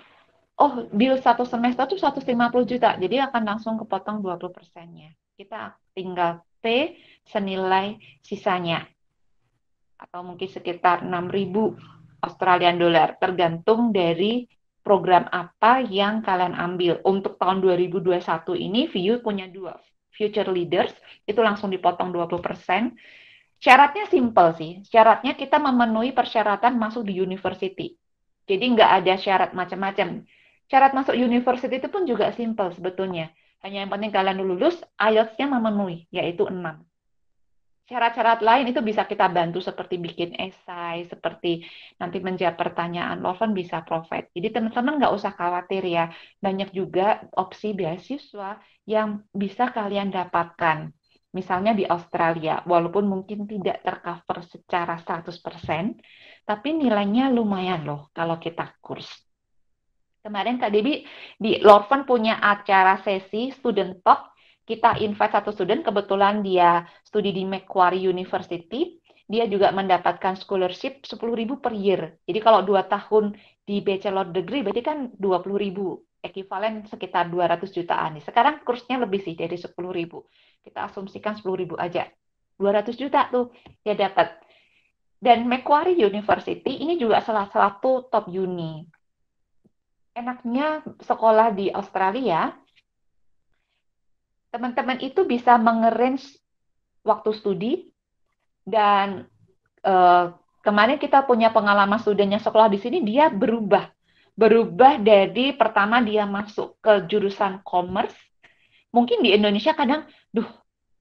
oh bill satu semester tuh 150 juta. Jadi akan langsung kepotong 20 persennya. Kita tinggal P senilai sisanya. Atau mungkin sekitar 6.000 Australian dollar tergantung dari program apa yang kalian ambil. Untuk tahun 2021 ini, VU punya dua. Future Leaders, itu langsung dipotong 20%. Syaratnya simple sih. Syaratnya kita memenuhi persyaratan masuk di university. Jadi nggak ada syarat macam-macam. Syarat masuk university itu pun juga simple sebetulnya. Hanya yang penting kalian lulus, IELTS-nya memenuhi, yaitu 6 syarat-syarat lain itu bisa kita bantu seperti bikin esai, seperti nanti menjawab pertanyaan, Loven bisa provide. Jadi teman-teman nggak usah khawatir ya, banyak juga opsi beasiswa yang bisa kalian dapatkan. Misalnya di Australia, walaupun mungkin tidak tercover secara 100%, tapi nilainya lumayan loh kalau kita kurs. Kemarin Kak Debbie di Lorven punya acara sesi student talk kita invite satu student kebetulan dia studi di Macquarie University dia juga mendapatkan scholarship 10.000 per year. Jadi kalau dua tahun di bachelor degree berarti kan 20.000 ekivalen sekitar 200 jutaan nih. Sekarang kursnya lebih sih dari 10.000. Kita asumsikan 10.000 aja. 200 juta tuh dia dapat. Dan Macquarie University ini juga salah satu top uni. Enaknya sekolah di Australia teman-teman itu bisa mengerange waktu studi dan uh, kemarin kita punya pengalaman studinya sekolah di sini dia berubah berubah dari pertama dia masuk ke jurusan commerce mungkin di Indonesia kadang duh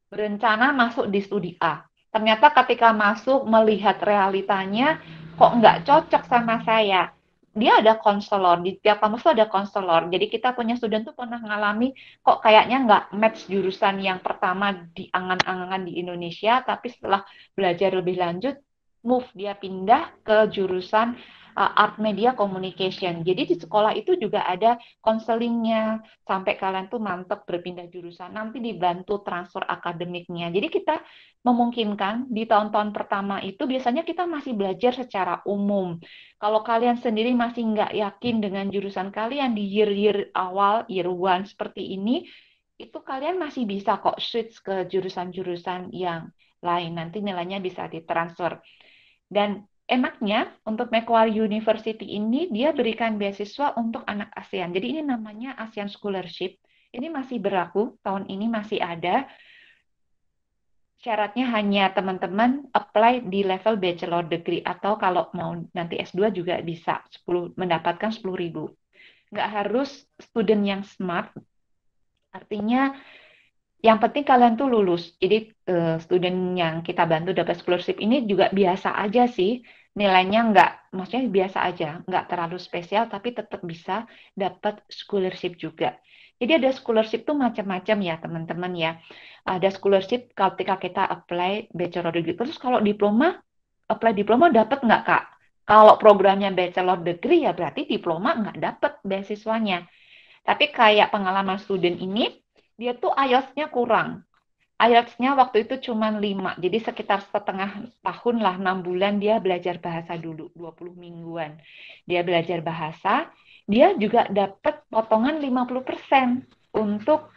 berencana masuk di studi A ternyata ketika masuk melihat realitanya kok nggak cocok sama saya dia ada konselor di tiap kampus tuh ada konselor jadi kita punya student tuh pernah mengalami kok kayaknya nggak match jurusan yang pertama di angan-angan di Indonesia tapi setelah belajar lebih lanjut move dia pindah ke jurusan uh, art media communication. Jadi di sekolah itu juga ada konselingnya sampai kalian tuh mantep berpindah jurusan. Nanti dibantu transfer akademiknya. Jadi kita memungkinkan di tahun-tahun pertama itu biasanya kita masih belajar secara umum. Kalau kalian sendiri masih nggak yakin dengan jurusan kalian di year-year awal, year one seperti ini, itu kalian masih bisa kok switch ke jurusan-jurusan yang lain. Nanti nilainya bisa ditransfer. Dan Enaknya untuk Macquarie University ini dia berikan beasiswa untuk anak ASEAN. Jadi ini namanya ASEAN Scholarship. Ini masih berlaku, tahun ini masih ada. Syaratnya hanya teman-teman apply di level bachelor degree atau kalau mau nanti S2 juga bisa 10, mendapatkan 10 ribu. Nggak harus student yang smart, artinya yang penting kalian tuh lulus. Jadi eh, student yang kita bantu dapat scholarship ini juga biasa aja sih nilainya nggak, maksudnya biasa aja, nggak terlalu spesial, tapi tetap bisa dapat scholarship juga. Jadi ada scholarship tuh macam-macam ya teman-teman ya. Ada scholarship ketika kita apply bachelor degree. Terus kalau diploma, apply diploma dapat nggak kak? Kalau programnya bachelor degree ya berarti diploma nggak dapat beasiswanya. Tapi kayak pengalaman student ini, dia tuh ayosnya kurang. IELTS-nya waktu itu cuma lima, jadi sekitar setengah tahun lah, enam bulan dia belajar bahasa dulu, 20 mingguan. Dia belajar bahasa, dia juga dapat potongan 50% untuk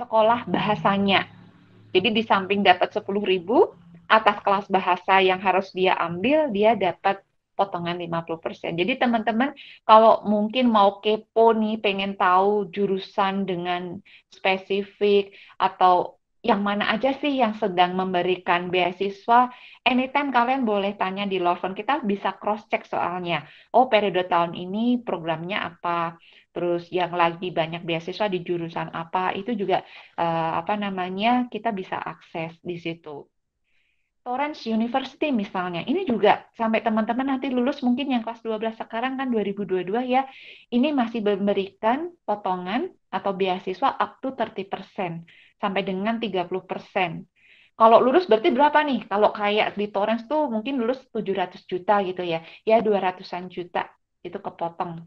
sekolah bahasanya. Jadi di samping dapat 10 ribu, atas kelas bahasa yang harus dia ambil, dia dapat potongan 50%. Jadi teman-teman kalau mungkin mau kepo nih pengen tahu jurusan dengan spesifik atau yang mana aja sih yang sedang memberikan beasiswa, anytime kalian boleh tanya di law Kita bisa cross-check soalnya. Oh, periode tahun ini programnya apa, terus yang lagi banyak beasiswa di jurusan apa, itu juga uh, apa namanya kita bisa akses di situ. Torrance University misalnya, ini juga sampai teman-teman nanti lulus mungkin yang kelas 12 sekarang kan 2022 ya, ini masih memberikan potongan atau beasiswa up to 30% sampai dengan 30%. Kalau lulus berarti berapa nih? Kalau kayak di Torrens tuh mungkin lulus 700 juta gitu ya. Ya 200-an juta itu kepotong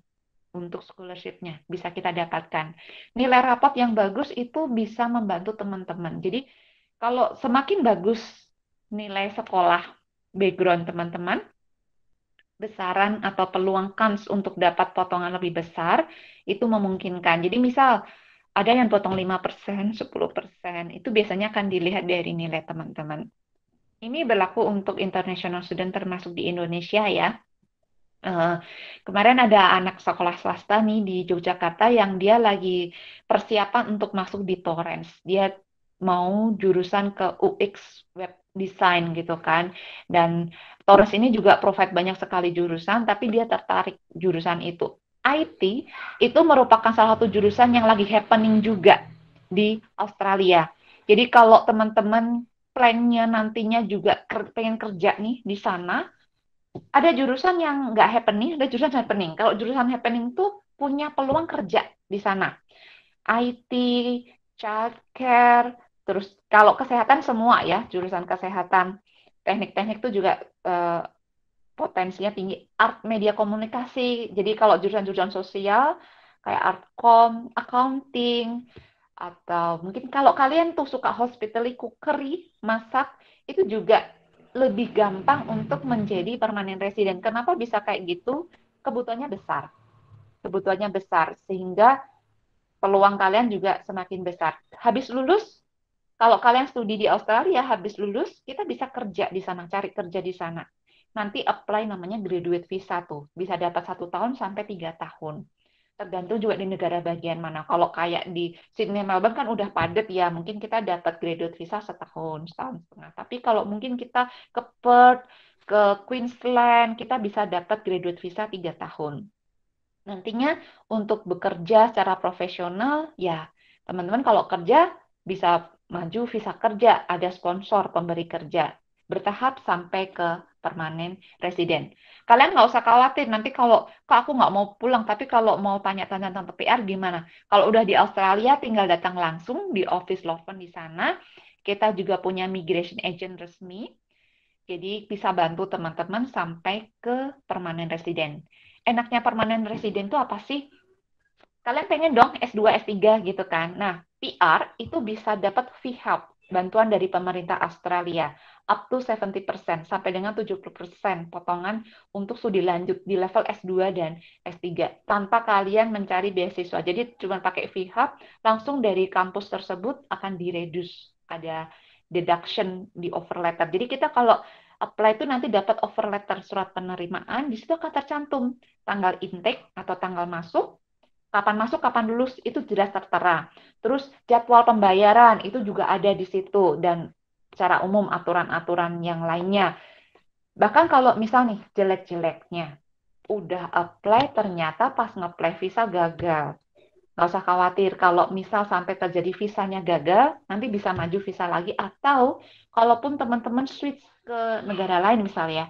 untuk scholarship-nya bisa kita dapatkan. Nilai rapot yang bagus itu bisa membantu teman-teman. Jadi kalau semakin bagus nilai sekolah background teman-teman, besaran atau peluang kans untuk dapat potongan lebih besar itu memungkinkan. Jadi misal ada yang potong 5%, 10%, itu biasanya akan dilihat dari nilai teman-teman. Ini berlaku untuk international student termasuk di Indonesia ya. Uh, kemarin ada anak sekolah swasta nih di Yogyakarta yang dia lagi persiapan untuk masuk di Torrens. Dia mau jurusan ke UX web design gitu kan. Dan Torrens ini juga provide banyak sekali jurusan, tapi dia tertarik jurusan itu. IT itu merupakan salah satu jurusan yang lagi happening juga di Australia. Jadi kalau teman-teman plannya nantinya juga ker pengen kerja nih di sana, ada jurusan yang nggak happening, ada jurusan happening. Kalau jurusan happening tuh punya peluang kerja di sana. IT, childcare, terus kalau kesehatan semua ya, jurusan kesehatan. Teknik-teknik itu juga uh, potensinya tinggi art media komunikasi jadi kalau jurusan-jurusan sosial kayak art com accounting atau mungkin kalau kalian tuh suka hospitality cookery masak itu juga lebih gampang untuk menjadi permanent resident. Kenapa bisa kayak gitu? Kebutuhannya besar. Kebutuhannya besar sehingga peluang kalian juga semakin besar. Habis lulus kalau kalian studi di Australia habis lulus kita bisa kerja di sana, cari kerja di sana nanti apply namanya graduate visa tuh. Bisa dapat satu tahun sampai tiga tahun. Tergantung juga di negara bagian mana. Kalau kayak di Sydney Melbourne kan udah padat ya, mungkin kita dapat graduate visa setahun, setahun setengah. Tapi kalau mungkin kita ke Perth, ke Queensland, kita bisa dapat graduate visa tiga tahun. Nantinya untuk bekerja secara profesional, ya teman-teman kalau kerja bisa maju visa kerja, ada sponsor pemberi kerja. Bertahap sampai ke permanen resident. Kalian nggak usah khawatir nanti kalau kak aku nggak mau pulang, tapi kalau mau tanya-tanya tentang PR gimana? Kalau udah di Australia tinggal datang langsung di office firm di sana. Kita juga punya migration agent resmi, jadi bisa bantu teman-teman sampai ke permanen resident. Enaknya permanen resident itu apa sih? Kalian pengen dong S2, S3 gitu kan. Nah, PR itu bisa dapat fee help, bantuan dari pemerintah Australia up to 70% sampai dengan 70% potongan untuk studi lanjut di level S2 dan S3 tanpa kalian mencari beasiswa. Jadi cuma pakai VHub langsung dari kampus tersebut akan direduce ada deduction di offer letter. Jadi kita kalau apply itu nanti dapat offer letter surat penerimaan di situ akan tercantum tanggal intake atau tanggal masuk kapan masuk, kapan lulus itu jelas tertera. Terus jadwal pembayaran itu juga ada di situ dan secara umum aturan-aturan yang lainnya. Bahkan kalau misal nih jelek-jeleknya, udah apply ternyata pas ngeplay visa gagal. Nggak usah khawatir kalau misal sampai terjadi visanya gagal, nanti bisa maju visa lagi atau kalaupun teman-teman switch ke negara lain misalnya,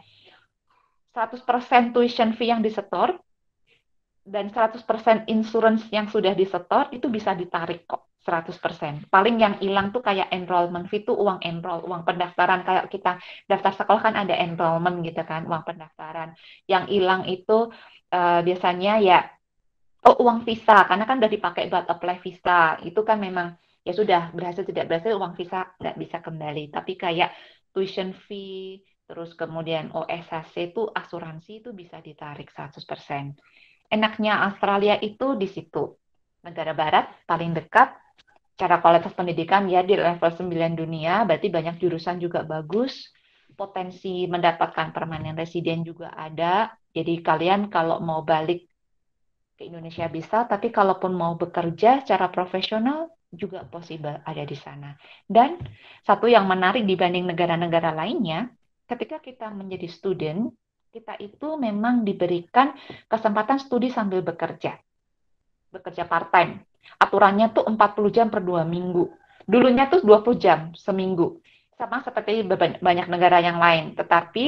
100% tuition fee yang disetor dan 100% insurance yang sudah disetor itu bisa ditarik kok. 100%. Paling yang hilang tuh kayak enrollment fee tuh uang enroll, uang pendaftaran kayak kita daftar sekolah kan ada enrollment gitu kan, uang pendaftaran. Yang hilang itu uh, biasanya ya oh uang visa karena kan udah dipakai buat apply visa. Itu kan memang ya sudah berhasil tidak berhasil uang visa nggak bisa kembali. Tapi kayak tuition fee, terus kemudian OSHC itu asuransi itu bisa ditarik 100%. Enaknya Australia itu di situ. Negara barat paling dekat cara kualitas pendidikan ya di level 9 dunia, berarti banyak jurusan juga bagus, potensi mendapatkan permanen residen juga ada. Jadi kalian kalau mau balik ke Indonesia bisa, tapi kalaupun mau bekerja secara profesional juga possible ada di sana. Dan satu yang menarik dibanding negara-negara lainnya, ketika kita menjadi student, kita itu memang diberikan kesempatan studi sambil bekerja. Bekerja part time aturannya tuh 40 jam per dua minggu. Dulunya tuh 20 jam seminggu. Sama seperti banyak negara yang lain. Tetapi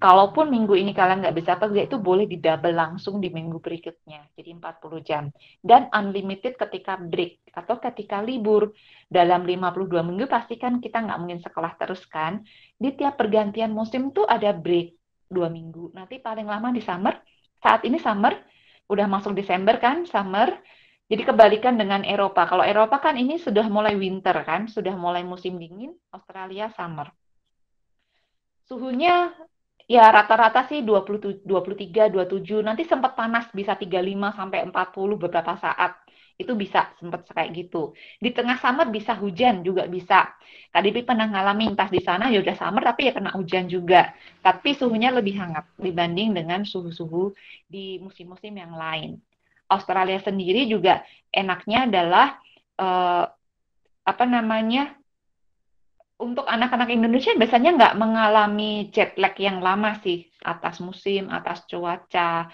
kalaupun minggu ini kalian nggak bisa kerja itu boleh didouble langsung di minggu berikutnya. Jadi 40 jam. Dan unlimited ketika break atau ketika libur. Dalam 52 minggu pastikan kita nggak mungkin sekolah terus kan. Di tiap pergantian musim tuh ada break dua minggu. Nanti paling lama di summer. Saat ini summer, udah masuk Desember kan, summer jadi kebalikan dengan Eropa. Kalau Eropa kan ini sudah mulai winter kan, sudah mulai musim dingin, Australia summer. Suhunya ya rata-rata sih 20, 23, 27, nanti sempat panas bisa 35 sampai 40 beberapa saat. Itu bisa sempat kayak gitu. Di tengah summer bisa hujan juga bisa. KDP pernah ngalamin pas di sana ya udah summer tapi ya kena hujan juga. Tapi suhunya lebih hangat dibanding dengan suhu-suhu di musim-musim yang lain. Australia sendiri juga enaknya adalah uh, apa namanya untuk anak-anak Indonesia biasanya nggak mengalami jet lag yang lama sih atas musim, atas cuaca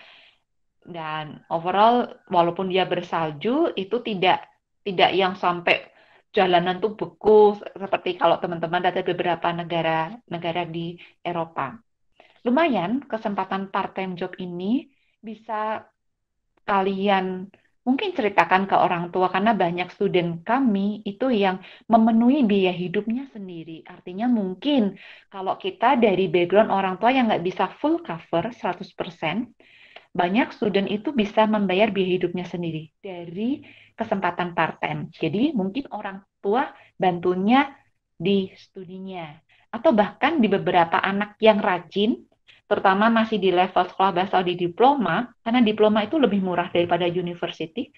dan overall walaupun dia bersalju itu tidak tidak yang sampai jalanan tuh beku seperti kalau teman-teman datang beberapa negara negara di Eropa. Lumayan kesempatan part time job ini bisa kalian mungkin ceritakan ke orang tua karena banyak student kami itu yang memenuhi biaya hidupnya sendiri. Artinya mungkin kalau kita dari background orang tua yang nggak bisa full cover 100%, banyak student itu bisa membayar biaya hidupnya sendiri dari kesempatan part-time. Jadi mungkin orang tua bantunya di studinya. Atau bahkan di beberapa anak yang rajin, terutama masih di level sekolah bahasa di diploma, karena diploma itu lebih murah daripada university,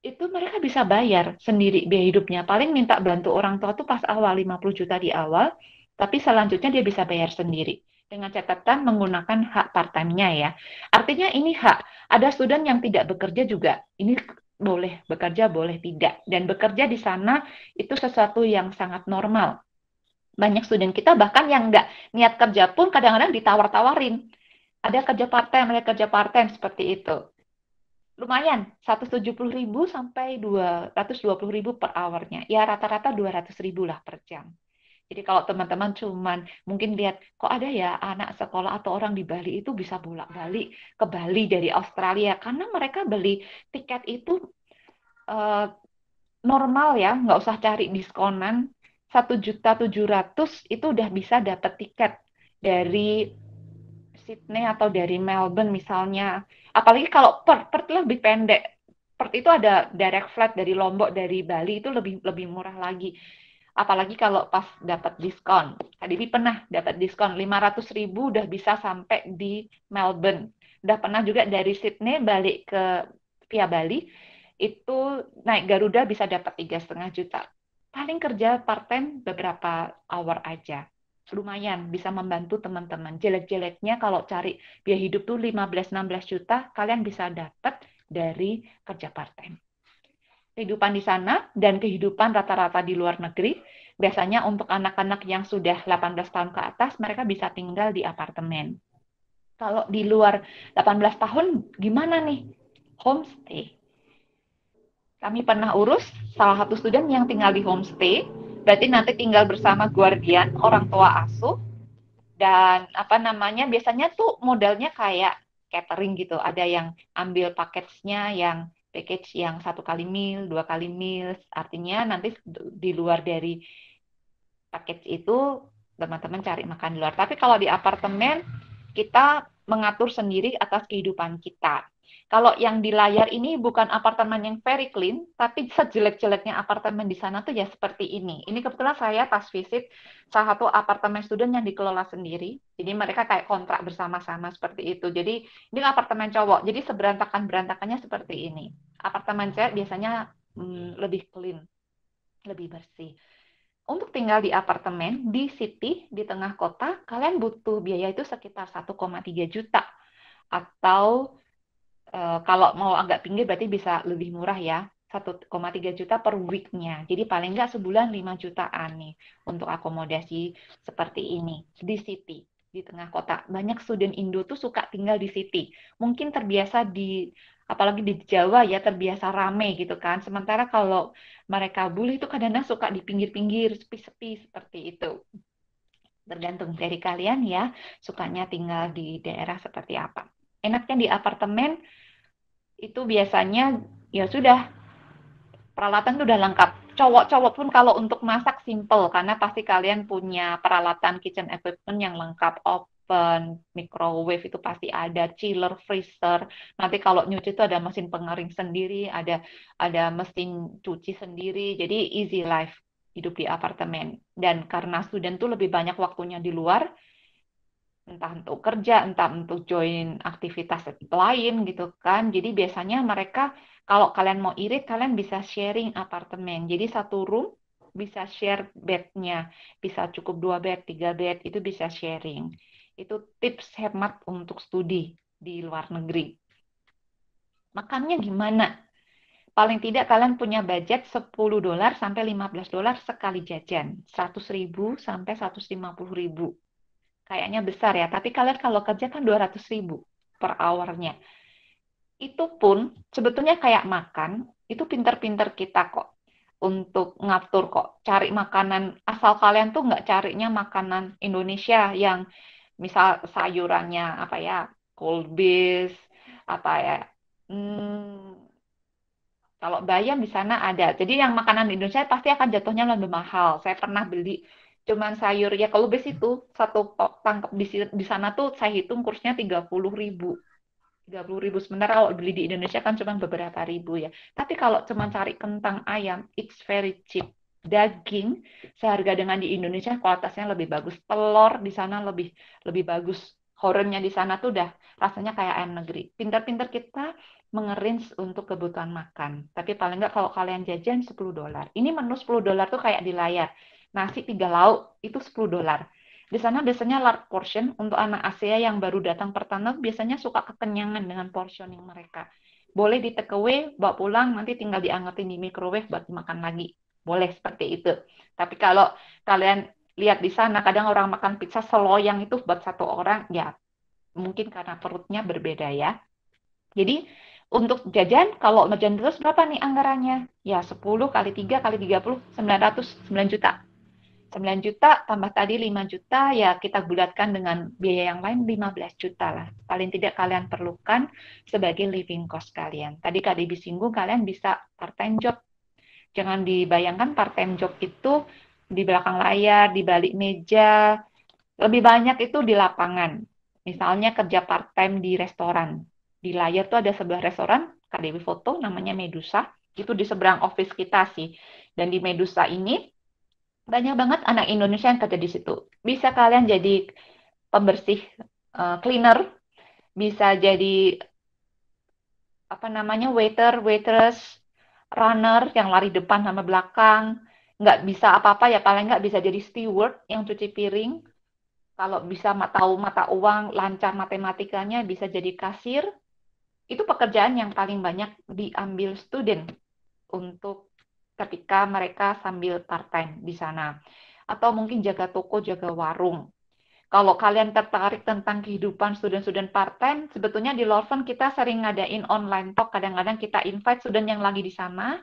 itu mereka bisa bayar sendiri biaya hidupnya. Paling minta bantu orang tua tuh pas awal 50 juta di awal, tapi selanjutnya dia bisa bayar sendiri dengan catatan menggunakan hak part-time-nya ya. Artinya ini hak. Ada student yang tidak bekerja juga. Ini boleh bekerja, boleh tidak. Dan bekerja di sana itu sesuatu yang sangat normal banyak student kita bahkan yang nggak niat kerja pun kadang-kadang ditawar-tawarin. Ada kerja part-time, ada kerja part-time, seperti itu. Lumayan, 170 ribu sampai 220 ribu per hournya. Ya rata-rata 200 ribu lah per jam. Jadi kalau teman-teman cuman mungkin lihat kok ada ya anak sekolah atau orang di Bali itu bisa bolak-balik ke Bali dari Australia karena mereka beli tiket itu uh, normal ya, nggak usah cari diskonan satu juta tujuh ratus itu udah bisa dapat tiket dari Sydney atau dari Melbourne misalnya. Apalagi kalau per Perth lebih pendek. Perth itu ada direct flight dari Lombok, dari Bali itu lebih lebih murah lagi. Apalagi kalau pas dapat diskon. Tadi pernah dapat diskon lima ratus ribu udah bisa sampai di Melbourne. Udah pernah juga dari Sydney balik ke via Bali itu naik Garuda bisa dapat tiga setengah juta paling kerja part time beberapa hour aja. Lumayan bisa membantu teman-teman. Jelek-jeleknya kalau cari biaya hidup tuh 15-16 juta, kalian bisa dapat dari kerja part time. Kehidupan di sana dan kehidupan rata-rata di luar negeri, biasanya untuk anak-anak yang sudah 18 tahun ke atas, mereka bisa tinggal di apartemen. Kalau di luar 18 tahun, gimana nih? Homestay kami pernah urus salah satu student yang tinggal di homestay, berarti nanti tinggal bersama guardian, orang tua asuh, dan apa namanya biasanya tuh modalnya kayak catering gitu. Ada yang ambil paketnya yang package yang satu kali meal, dua kali meal, artinya nanti di luar dari package itu teman-teman cari makan di luar. Tapi kalau di apartemen kita mengatur sendiri atas kehidupan kita kalau yang di layar ini bukan apartemen yang very clean, tapi sejelek-jeleknya apartemen di sana tuh ya seperti ini. Ini kebetulan saya pas visit salah satu apartemen student yang dikelola sendiri. Jadi mereka kayak kontrak bersama-sama seperti itu. Jadi ini apartemen cowok, jadi seberantakan-berantakannya seperti ini. Apartemen cewek biasanya hmm, lebih clean, lebih bersih untuk tinggal di apartemen di city di tengah kota kalian butuh biaya itu sekitar 1,3 juta atau Eh, kalau mau agak pinggir berarti bisa lebih murah ya 1,3 juta per weeknya. Jadi paling nggak sebulan 5 jutaan nih untuk akomodasi seperti ini di city di tengah kota. Banyak student Indo tuh suka tinggal di city. Mungkin terbiasa di apalagi di Jawa ya terbiasa rame gitu kan. Sementara kalau mereka bully itu kadang-kadang suka di pinggir-pinggir sepi-sepi seperti itu. Tergantung dari kalian ya, sukanya tinggal di daerah seperti apa enaknya di apartemen itu biasanya ya sudah peralatan itu udah lengkap. Cowok-cowok pun kalau untuk masak simple karena pasti kalian punya peralatan kitchen equipment yang lengkap, oven, microwave itu pasti ada, chiller, freezer. Nanti kalau nyuci itu ada mesin pengering sendiri, ada ada mesin cuci sendiri. Jadi easy life hidup di apartemen. Dan karena student tuh lebih banyak waktunya di luar, entah untuk kerja, entah untuk join aktivitas lain gitu kan. Jadi biasanya mereka kalau kalian mau irit kalian bisa sharing apartemen. Jadi satu room bisa share bednya, bisa cukup dua bed, tiga bed itu bisa sharing. Itu tips hemat untuk studi di luar negeri. Makannya gimana? Paling tidak kalian punya budget 10 dolar sampai 15 dolar sekali jajan, 100 ribu sampai 150 ribu kayaknya besar ya, tapi kalian kalau kerja kan 200 ribu per hournya. Itu pun sebetulnya kayak makan, itu pinter-pinter kita kok untuk ngatur kok. Cari makanan, asal kalian tuh nggak carinya makanan Indonesia yang misal sayurannya apa ya, cold beef, apa ya, hmm, kalau bayam di sana ada. Jadi yang makanan Indonesia pasti akan jatuhnya lebih mahal. Saya pernah beli cuman sayur ya kalau besi itu satu tangkap di, di sana tuh saya hitung kursnya tiga puluh ribu tiga puluh ribu sebenarnya kalau beli di Indonesia kan cuma beberapa ribu ya tapi kalau cuma cari kentang ayam it's very cheap daging seharga dengan di Indonesia kualitasnya lebih bagus telur di sana lebih lebih bagus horennya di sana tuh udah rasanya kayak ayam negeri pintar-pintar kita mengerin untuk kebutuhan makan tapi paling nggak kalau kalian jajan 10 dolar ini menu 10 dolar tuh kayak di layar nasi tiga lauk itu 10 dolar. Di sana biasanya large portion untuk anak Asia yang baru datang pertama biasanya suka kekenyangan dengan portioning mereka. Boleh di take away, bawa pulang, nanti tinggal diangetin di microwave buat dimakan lagi. Boleh seperti itu. Tapi kalau kalian lihat di sana, kadang orang makan pizza seloyang itu buat satu orang, ya mungkin karena perutnya berbeda ya. Jadi untuk jajan kalau jajan terus berapa nih anggarannya? Ya 10 kali 3 kali 30 900 9 juta. 9 juta tambah tadi 5 juta ya kita bulatkan dengan biaya yang lain 15 juta lah. Paling tidak kalian perlukan sebagai living cost kalian. Tadi Kak Debbie singgung kalian bisa part-time job. Jangan dibayangkan part-time job itu di belakang layar, di balik meja. Lebih banyak itu di lapangan. Misalnya kerja part-time di restoran. Di layar tuh ada sebuah restoran, Kak Dewi foto namanya Medusa. Itu di seberang office kita sih. Dan di Medusa ini banyak banget anak Indonesia yang kerja di situ. Bisa kalian jadi pembersih uh, cleaner, bisa jadi apa namanya waiter, waitress, runner yang lari depan sama belakang, nggak bisa apa-apa ya paling nggak bisa jadi steward yang cuci piring. Kalau bisa tahu mata uang, lancar matematikanya, bisa jadi kasir. Itu pekerjaan yang paling banyak diambil student untuk ketika mereka sambil part-time di sana. Atau mungkin jaga toko, jaga warung. Kalau kalian tertarik tentang kehidupan student-student part-time, sebetulnya di Lorven kita sering ngadain online talk, kadang-kadang kita invite student yang lagi di sana,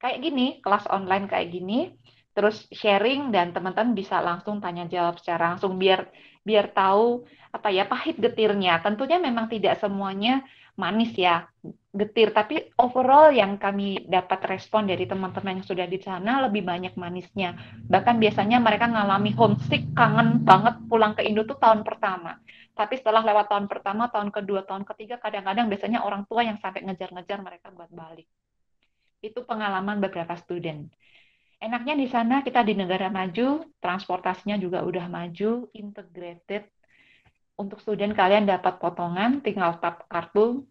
kayak gini, kelas online kayak gini, terus sharing dan teman-teman bisa langsung tanya jawab secara langsung biar biar tahu apa ya pahit getirnya. Tentunya memang tidak semuanya manis ya getir tapi overall yang kami dapat respon dari teman-teman yang sudah di sana lebih banyak manisnya bahkan biasanya mereka mengalami homesick kangen banget pulang ke Indo tuh tahun pertama tapi setelah lewat tahun pertama tahun kedua tahun ketiga kadang-kadang biasanya orang tua yang sampai ngejar-ngejar mereka buat balik itu pengalaman beberapa student enaknya di sana kita di negara maju transportasinya juga udah maju integrated untuk student kalian dapat potongan tinggal tap kartu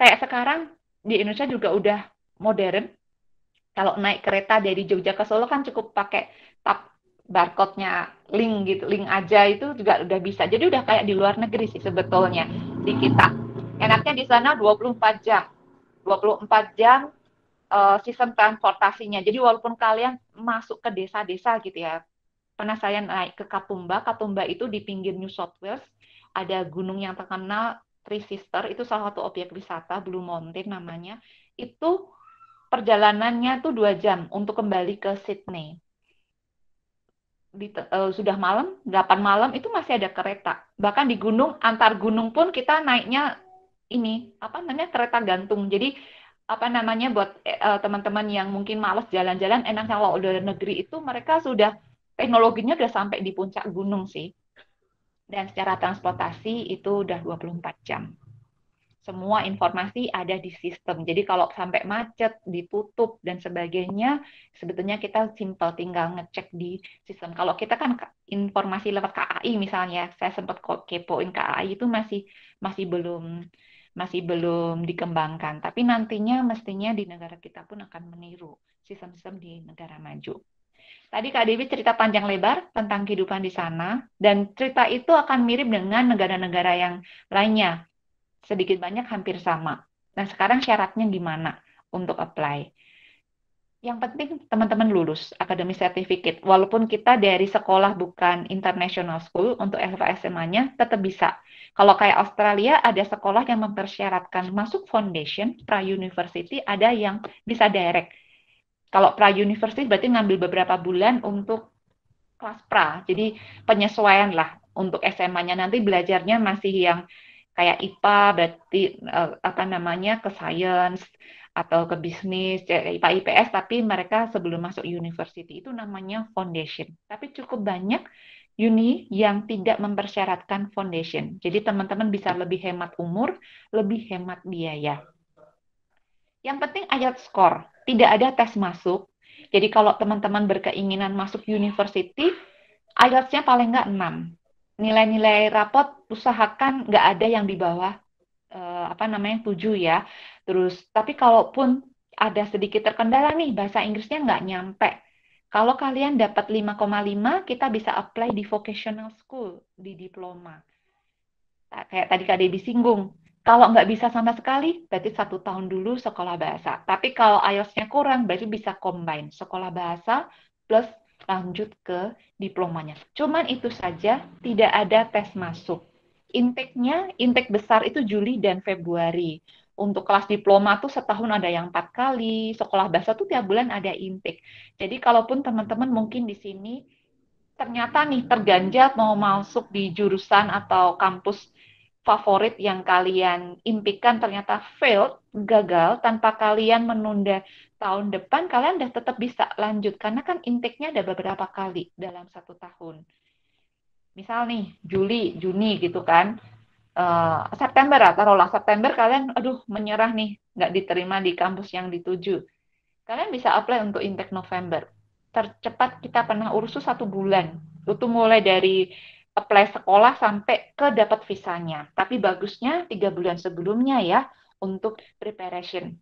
kayak sekarang di Indonesia juga udah modern. Kalau naik kereta dari Jogja ke Solo kan cukup pakai tap barcode-nya link gitu, link aja itu juga udah bisa. Jadi udah kayak di luar negeri sih sebetulnya di kita. Enaknya di sana 24 jam. 24 jam uh, sistem transportasinya. Jadi walaupun kalian masuk ke desa-desa gitu ya. Pernah saya naik ke Katumba, Katumba itu di pinggir New South Wales, ada gunung yang terkenal Three Sister itu salah satu objek wisata Blue Mountain namanya itu perjalanannya tuh dua jam untuk kembali ke Sydney di, uh, sudah malam, 8 malam itu masih ada kereta. Bahkan di gunung antar gunung pun kita naiknya ini apa namanya kereta gantung. Jadi apa namanya buat eh, eh, teman-teman uh, yang mungkin malas jalan-jalan enak kalau udah negeri itu mereka sudah teknologinya udah sampai di puncak gunung sih dan secara transportasi itu udah 24 jam. Semua informasi ada di sistem. Jadi kalau sampai macet, ditutup, dan sebagainya, sebetulnya kita simple tinggal ngecek di sistem. Kalau kita kan informasi lewat KAI misalnya, saya sempat kepoin KAI itu masih masih belum masih belum dikembangkan. Tapi nantinya mestinya di negara kita pun akan meniru sistem-sistem di negara maju. Tadi Kak Dewi cerita panjang lebar tentang kehidupan di sana, dan cerita itu akan mirip dengan negara-negara yang lainnya. Sedikit banyak hampir sama. Nah, sekarang syaratnya gimana untuk apply? Yang penting teman-teman lulus akademi certificate. Walaupun kita dari sekolah bukan international school untuk LVSMA-nya tetap bisa. Kalau kayak Australia ada sekolah yang mempersyaratkan masuk foundation, pra university ada yang bisa direct. Kalau pra university berarti ngambil beberapa bulan untuk kelas pra. Jadi penyesuaian lah untuk SMA-nya nanti belajarnya masih yang kayak IPA berarti uh, apa namanya ke science atau ke bisnis IPA ya, IPS tapi mereka sebelum masuk university itu namanya foundation. Tapi cukup banyak uni yang tidak mempersyaratkan foundation. Jadi teman-teman bisa lebih hemat umur, lebih hemat biaya. Yang penting ayat skor, tidak ada tes masuk. Jadi kalau teman-teman berkeinginan masuk university, ielts paling nggak 6. Nilai-nilai rapot usahakan nggak ada yang di bawah eh, apa namanya 7 ya. Terus tapi kalaupun ada sedikit terkendala nih bahasa Inggrisnya nggak nyampe. Kalau kalian dapat 5,5, kita bisa apply di vocational school, di diploma. Kayak tadi Kak Debbie singgung, kalau nggak bisa sama sekali, berarti satu tahun dulu sekolah bahasa. Tapi kalau ielts kurang, berarti bisa combine sekolah bahasa plus lanjut ke diplomanya. Cuman itu saja, tidak ada tes masuk. Intake-nya, intake besar itu Juli dan Februari. Untuk kelas diploma tuh setahun ada yang empat kali, sekolah bahasa tuh tiap bulan ada intake. Jadi kalaupun teman-teman mungkin di sini ternyata nih terganjal mau masuk di jurusan atau kampus favorit yang kalian impikan ternyata failed, gagal, tanpa kalian menunda tahun depan, kalian udah tetap bisa lanjut. Karena kan intake-nya ada beberapa kali dalam satu tahun. Misal nih, Juli, Juni gitu kan. Uh, September lah, taruhlah September kalian, aduh menyerah nih, nggak diterima di kampus yang dituju. Kalian bisa apply untuk intake November. Tercepat kita pernah urus satu bulan. Itu mulai dari apply sekolah sampai ke dapat visanya. Tapi bagusnya tiga bulan sebelumnya ya untuk preparation.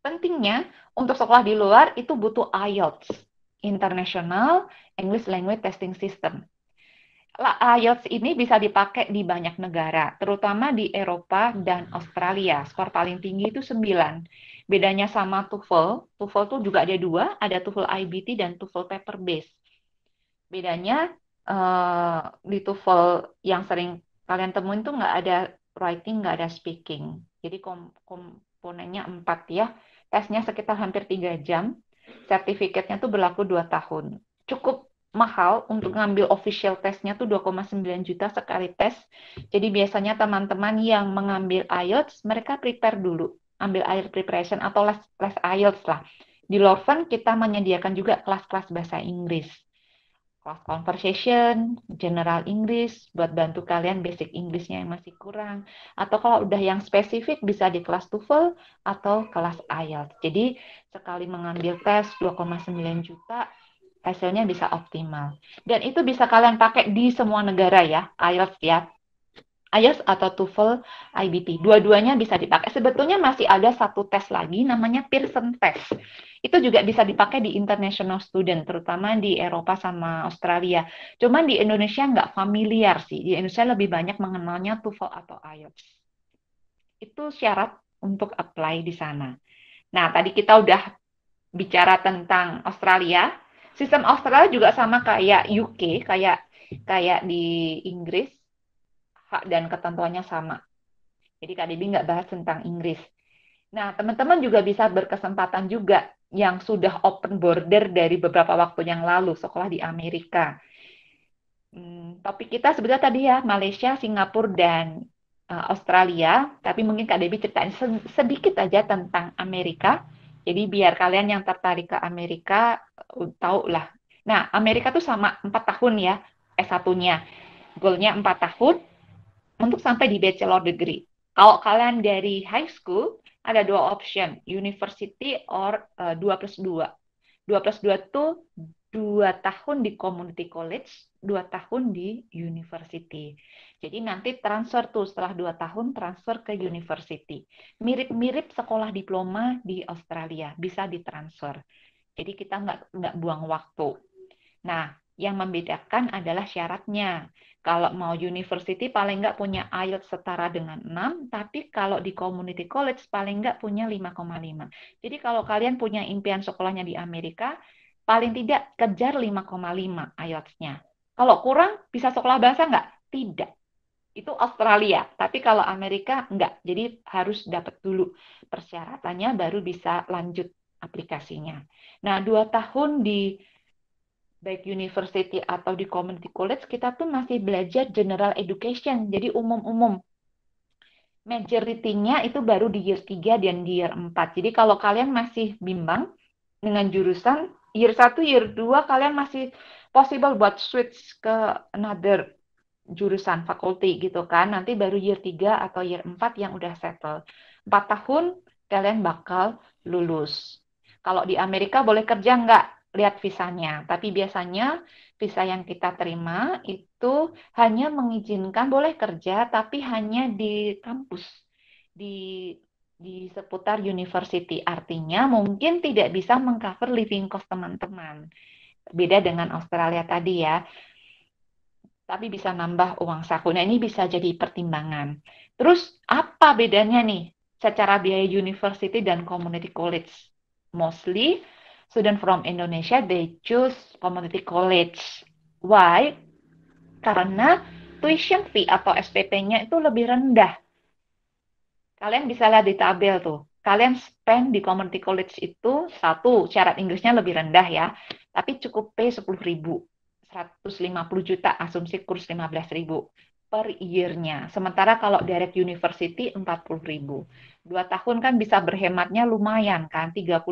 Pentingnya untuk sekolah di luar itu butuh IELTS, International English Language Testing System. IELTS ini bisa dipakai di banyak negara, terutama di Eropa dan Australia. Skor paling tinggi itu 9. Bedanya sama TOEFL, TOEFL itu juga ada dua, ada TOEFL IBT dan TOEFL paper based. Bedanya di eh, TOEFL yang sering kalian temuin tuh nggak ada writing, nggak ada speaking. Jadi kom komponennya empat ya. Tesnya sekitar hampir tiga jam. Sertifikatnya tuh berlaku dua tahun. Cukup mahal untuk ngambil official testnya tuh 2,9 juta sekali tes. Jadi biasanya teman-teman yang mengambil IELTS, mereka prepare dulu. Ambil IELTS preparation atau les, less IELTS lah. Di Lorven kita menyediakan juga kelas-kelas bahasa Inggris class conversation, general English, buat bantu kalian basic Inggrisnya yang masih kurang. Atau kalau udah yang spesifik bisa di kelas TOEFL atau kelas IELTS. Jadi sekali mengambil tes 2,9 juta, hasilnya bisa optimal. Dan itu bisa kalian pakai di semua negara ya, IELTS ya. IELTS atau TOEFL IBT. Dua-duanya bisa dipakai. Sebetulnya masih ada satu tes lagi namanya Pearson Test itu juga bisa dipakai di international student, terutama di Eropa sama Australia. Cuman di Indonesia nggak familiar sih. Di Indonesia lebih banyak mengenalnya TOEFL atau IELTS. Itu syarat untuk apply di sana. Nah, tadi kita udah bicara tentang Australia. Sistem Australia juga sama kayak UK, kayak kayak di Inggris hak dan ketentuannya sama. Jadi kak Debbie nggak bahas tentang Inggris. Nah, teman-teman juga bisa berkesempatan juga yang sudah open border dari beberapa waktu yang lalu, sekolah di Amerika. Hmm, topik kita sebetulnya tadi ya, Malaysia, Singapura, dan uh, Australia, tapi mungkin Kak Debbie ceritain sedikit aja tentang Amerika. Jadi biar kalian yang tertarik ke Amerika uh, tahu lah. Nah, Amerika tuh sama empat tahun ya S1-nya. Goalnya empat tahun untuk sampai di bachelor degree. Kalau kalian dari high school, ada dua option, university or uh, eh, 2 plus 2. 2 plus 2 itu 2 tahun di community college, 2 tahun di university. Jadi nanti transfer tuh setelah 2 tahun transfer ke university. Mirip-mirip sekolah diploma di Australia, bisa ditransfer. Jadi kita nggak, nggak buang waktu. Nah, yang membedakan adalah syaratnya. Kalau mau university paling nggak punya IELTS setara dengan 6, tapi kalau di community college paling nggak punya 5,5. Jadi kalau kalian punya impian sekolahnya di Amerika, paling tidak kejar 5,5 IELTS-nya. Kalau kurang, bisa sekolah bahasa nggak? Tidak. Itu Australia. Tapi kalau Amerika, nggak. Jadi harus dapat dulu persyaratannya, baru bisa lanjut aplikasinya. Nah, dua tahun di baik university atau di community college kita tuh masih belajar general education jadi umum-umum majority-nya itu baru di year 3 dan di year 4 jadi kalau kalian masih bimbang dengan jurusan year 1 year 2 kalian masih possible buat switch ke another jurusan fakulti gitu kan nanti baru year 3 atau year 4 yang udah settle 4 tahun kalian bakal lulus kalau di Amerika boleh kerja nggak lihat visanya. Tapi biasanya visa yang kita terima itu hanya mengizinkan boleh kerja, tapi hanya di kampus, di di seputar university. Artinya mungkin tidak bisa mengcover living cost teman-teman. Beda dengan Australia tadi ya. Tapi bisa nambah uang saku. Nah ini bisa jadi pertimbangan. Terus apa bedanya nih secara biaya university dan community college? Mostly student from Indonesia they choose community college. Why? Karena tuition fee atau SPP-nya itu lebih rendah. Kalian bisa lihat di tabel tuh. Kalian spend di community college itu satu syarat Inggrisnya lebih rendah ya, tapi cukup pay 10.000. 150 juta asumsi kurs 15.000 per year-nya. Sementara kalau direct university 40.000. Dua tahun kan bisa berhematnya lumayan kan, 30.000.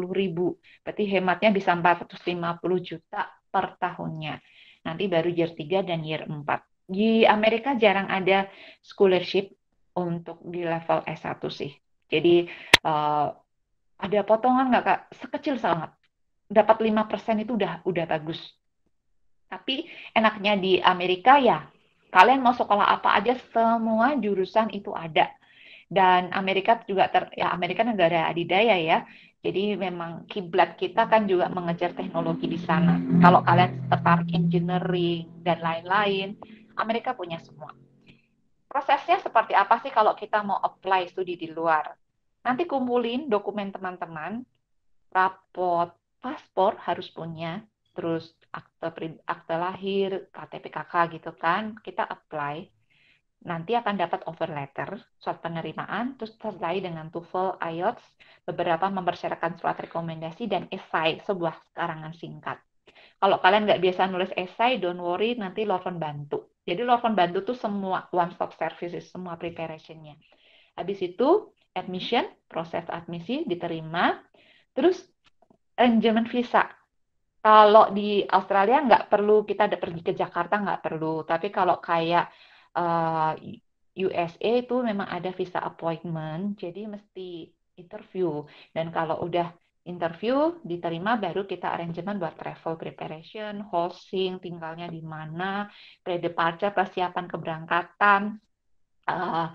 Berarti hematnya bisa 450 juta per tahunnya. Nanti baru year 3 dan year 4. Di Amerika jarang ada scholarship untuk di level S1 sih. Jadi uh, ada potongan nggak kak? Sekecil sangat. Dapat 5% itu udah udah bagus. Tapi enaknya di Amerika ya kalian mau sekolah apa aja semua jurusan itu ada dan Amerika juga ter, ya Amerika negara adidaya ya jadi memang kiblat kita kan juga mengejar teknologi di sana kalau kalian tertarik engineering dan lain-lain Amerika punya semua prosesnya seperti apa sih kalau kita mau apply studi di luar nanti kumpulin dokumen teman-teman rapot paspor harus punya terus akte akte lahir, KTP KK gitu kan, kita apply. Nanti akan dapat over letter, surat penerimaan, terus terkait dengan TOEFL, IELTS, beberapa mempersyaratkan surat rekomendasi dan esai, sebuah karangan singkat. Kalau kalian nggak biasa nulis esai, don't worry, nanti Lorvan bantu. Jadi Lorvan bantu tuh semua one stop services, semua preparationnya. Habis itu admission, proses admisi diterima, terus arrangement visa kalau di Australia nggak perlu kita pergi ke Jakarta nggak perlu, tapi kalau kayak uh, eh, USA itu memang ada visa appointment, jadi mesti interview. Dan kalau udah interview diterima baru kita arrangement buat travel preparation, housing tinggalnya di mana, pre-departure, persiapan keberangkatan, uh,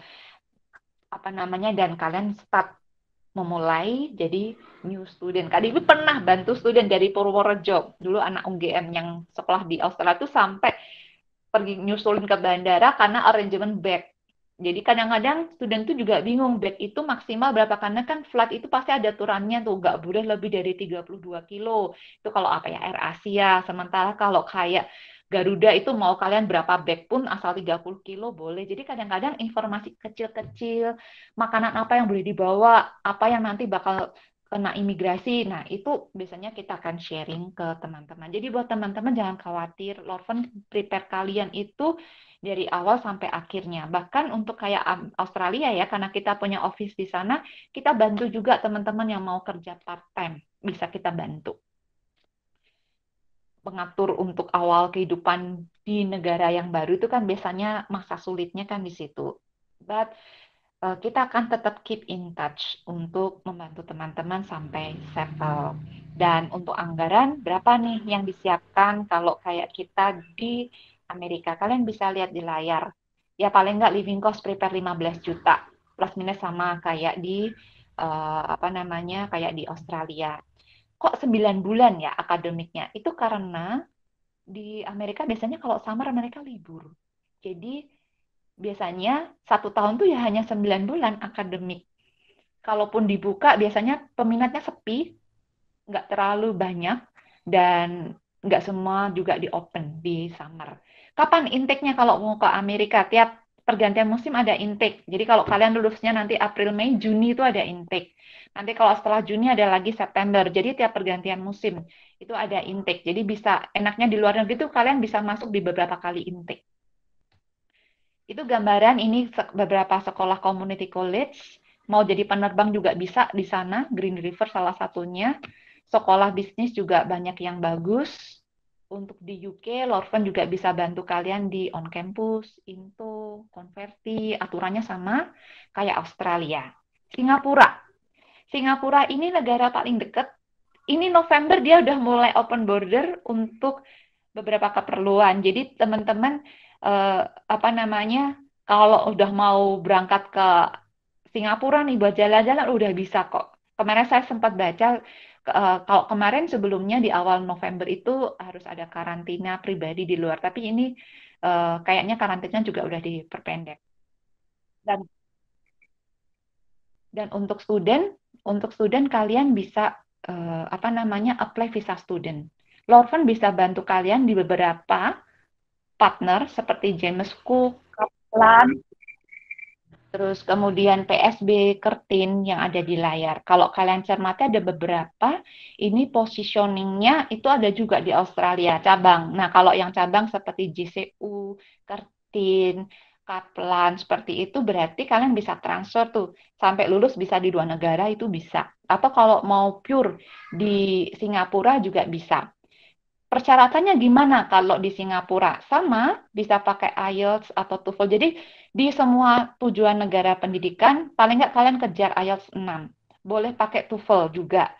apa namanya dan kalian start memulai jadi new student. Kak Dewi pernah bantu student dari Purworejo. Dulu anak UGM yang sekolah di Australia itu sampai pergi new student ke bandara karena arrangement bag. Jadi kadang-kadang student tuh juga bingung bag itu maksimal berapa karena kan flat itu pasti ada aturannya tuh nggak boleh lebih dari 32 kilo. Itu kalau apa ya Air Asia. Sementara kalau kayak Garuda itu mau kalian berapa bag pun asal 30 kilo boleh. Jadi kadang-kadang informasi kecil-kecil, makanan apa yang boleh dibawa, apa yang nanti bakal kena imigrasi. Nah, itu biasanya kita akan sharing ke teman-teman. Jadi buat teman-teman jangan khawatir, Lorven prepare kalian itu dari awal sampai akhirnya. Bahkan untuk kayak Australia ya, karena kita punya office di sana, kita bantu juga teman-teman yang mau kerja part time, bisa kita bantu pengatur untuk awal kehidupan di negara yang baru itu kan biasanya masa sulitnya kan di situ. But uh, kita akan tetap keep in touch untuk membantu teman-teman sampai settle. Dan untuk anggaran berapa nih yang disiapkan kalau kayak kita di Amerika? Kalian bisa lihat di layar. Ya paling nggak living cost prepare 15 juta plus minus sama kayak di uh, apa namanya kayak di Australia kok 9 bulan ya akademiknya? Itu karena di Amerika biasanya kalau summer mereka libur. Jadi biasanya satu tahun tuh ya hanya 9 bulan akademik. Kalaupun dibuka biasanya peminatnya sepi, nggak terlalu banyak, dan nggak semua juga di open di summer. Kapan intake-nya kalau mau ke Amerika? Tiap pergantian musim ada intake. Jadi kalau kalian lulusnya nanti April, Mei, Juni itu ada intake. Nanti kalau setelah Juni ada lagi September. Jadi tiap pergantian musim itu ada intake. Jadi bisa enaknya di luar negeri itu kalian bisa masuk di beberapa kali intake. Itu gambaran ini beberapa sekolah community college mau jadi penerbang juga bisa di sana, Green River salah satunya. Sekolah bisnis juga banyak yang bagus. Untuk di UK, Lorven juga bisa bantu kalian di on campus, into, konversi aturannya sama kayak Australia. Singapura, Singapura ini negara paling dekat. Ini November dia udah mulai open border untuk beberapa keperluan. Jadi teman-teman eh, apa namanya kalau udah mau berangkat ke Singapura nih buat jalan-jalan udah bisa kok. Kemarin saya sempat baca Uh, kalau kemarin sebelumnya di awal November itu harus ada karantina pribadi di luar, tapi ini uh, kayaknya karantina juga udah diperpendek. Dan dan untuk student untuk student kalian bisa uh, apa namanya apply visa student. Lorven bisa bantu kalian di beberapa partner seperti James Cook, Kaplan, terus kemudian PSB Kertin yang ada di layar. Kalau kalian cermati ada beberapa, ini positioningnya itu ada juga di Australia cabang. Nah kalau yang cabang seperti JCU, Kertin, Kaplan seperti itu berarti kalian bisa transfer tuh sampai lulus bisa di dua negara itu bisa atau kalau mau pure di Singapura juga bisa. Persyaratannya gimana kalau di Singapura? Sama, bisa pakai IELTS atau TOEFL. Jadi di semua tujuan negara pendidikan paling nggak kalian kejar IELTS 6. Boleh pakai TOEFL juga.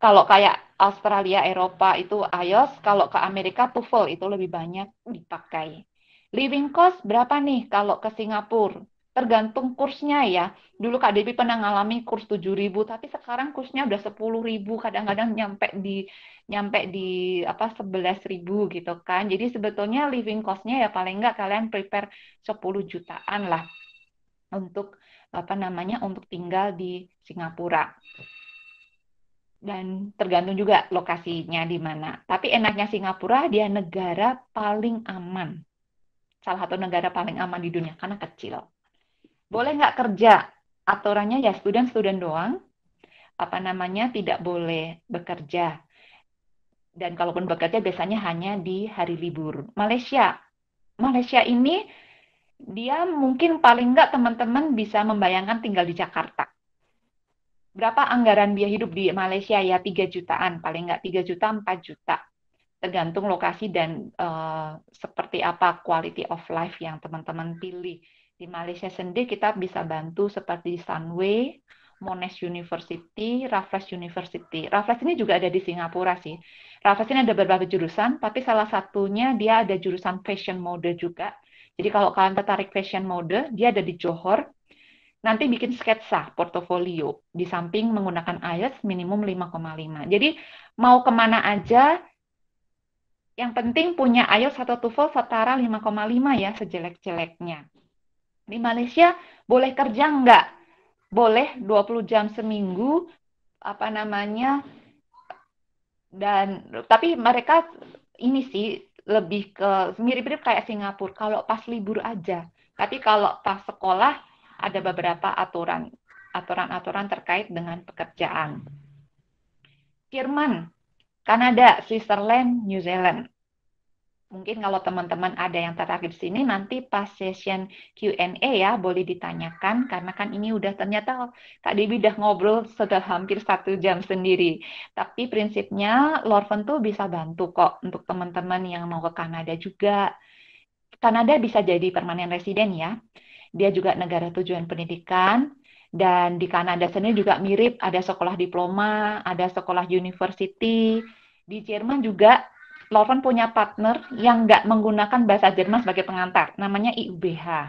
Kalau kayak Australia, Eropa itu IELTS, kalau ke Amerika TOEFL itu lebih banyak dipakai Living cost berapa nih kalau ke Singapura? Tergantung kursnya ya. Dulu Kak Debbie pernah ngalami kurs 7.000, tapi sekarang kursnya udah 10.000, kadang-kadang nyampe di nyampe di apa 11.000 gitu kan. Jadi sebetulnya living cost-nya ya paling enggak kalian prepare 10 jutaan lah untuk apa namanya untuk tinggal di Singapura dan tergantung juga lokasinya di mana. Tapi enaknya Singapura dia negara paling aman salah satu negara paling aman di dunia karena kecil. Boleh nggak kerja? Aturannya ya student-student doang. Apa namanya tidak boleh bekerja. Dan kalaupun bekerja biasanya hanya di hari libur. Malaysia. Malaysia ini dia mungkin paling nggak teman-teman bisa membayangkan tinggal di Jakarta. Berapa anggaran biaya hidup di Malaysia ya? 3 jutaan, paling nggak 3 juta, 4 juta tergantung lokasi dan uh, seperti apa quality of life yang teman-teman pilih. Di Malaysia sendiri kita bisa bantu seperti Sunway, Monash University, Raffles University. Raffles ini juga ada di Singapura sih. Raffles ini ada beberapa jurusan, tapi salah satunya dia ada jurusan fashion mode juga. Jadi kalau kalian tertarik fashion mode, dia ada di Johor. Nanti bikin sketsa portofolio di samping menggunakan IELTS minimum 5,5. Jadi mau kemana aja yang penting punya IELTS atau TOEFL setara 5,5 ya sejelek-jeleknya. Di Malaysia boleh kerja nggak? Boleh 20 jam seminggu, apa namanya, dan tapi mereka ini sih lebih ke mirip-mirip kayak Singapura kalau pas libur aja. Tapi kalau pas sekolah ada beberapa aturan aturan-aturan terkait dengan pekerjaan. Jerman Kanada, Switzerland, New Zealand. Mungkin kalau teman-teman ada yang tertarik di sini, nanti pas session Q&A ya, boleh ditanyakan, karena kan ini udah ternyata Kak Debi udah ngobrol sudah hampir satu jam sendiri. Tapi prinsipnya, Lorven tuh bisa bantu kok untuk teman-teman yang mau ke Kanada juga. Kanada bisa jadi permanen resident ya. Dia juga negara tujuan pendidikan, dan di Kanada sendiri juga mirip, ada sekolah diploma, ada sekolah university. Di Jerman juga Lauren punya partner yang nggak menggunakan bahasa Jerman sebagai pengantar, namanya IUBH. Uh,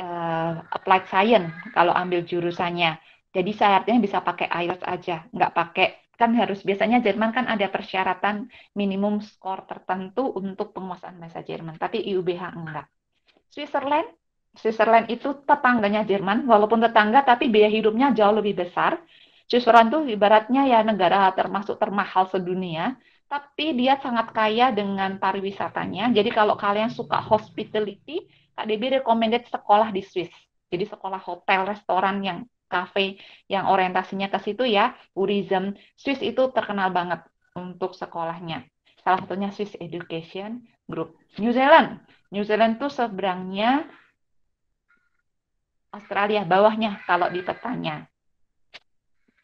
eh, applied Science kalau ambil jurusannya. Jadi saya bisa pakai IELTS aja, nggak pakai kan harus biasanya Jerman kan ada persyaratan minimum skor tertentu untuk penguasaan bahasa Jerman, tapi IUBH enggak. Switzerland Switzerland itu tetangganya Jerman, walaupun tetangga tapi biaya hidupnya jauh lebih besar. Switzerland itu ibaratnya ya negara termasuk termahal sedunia, tapi dia sangat kaya dengan pariwisatanya. Jadi kalau kalian suka hospitality, Kak Debi recommended sekolah di Swiss. Jadi sekolah hotel, restoran yang kafe yang orientasinya ke situ ya, tourism. Swiss itu terkenal banget untuk sekolahnya. Salah satunya Swiss Education Group. New Zealand. New Zealand tuh seberangnya Australia bawahnya kalau di petanya.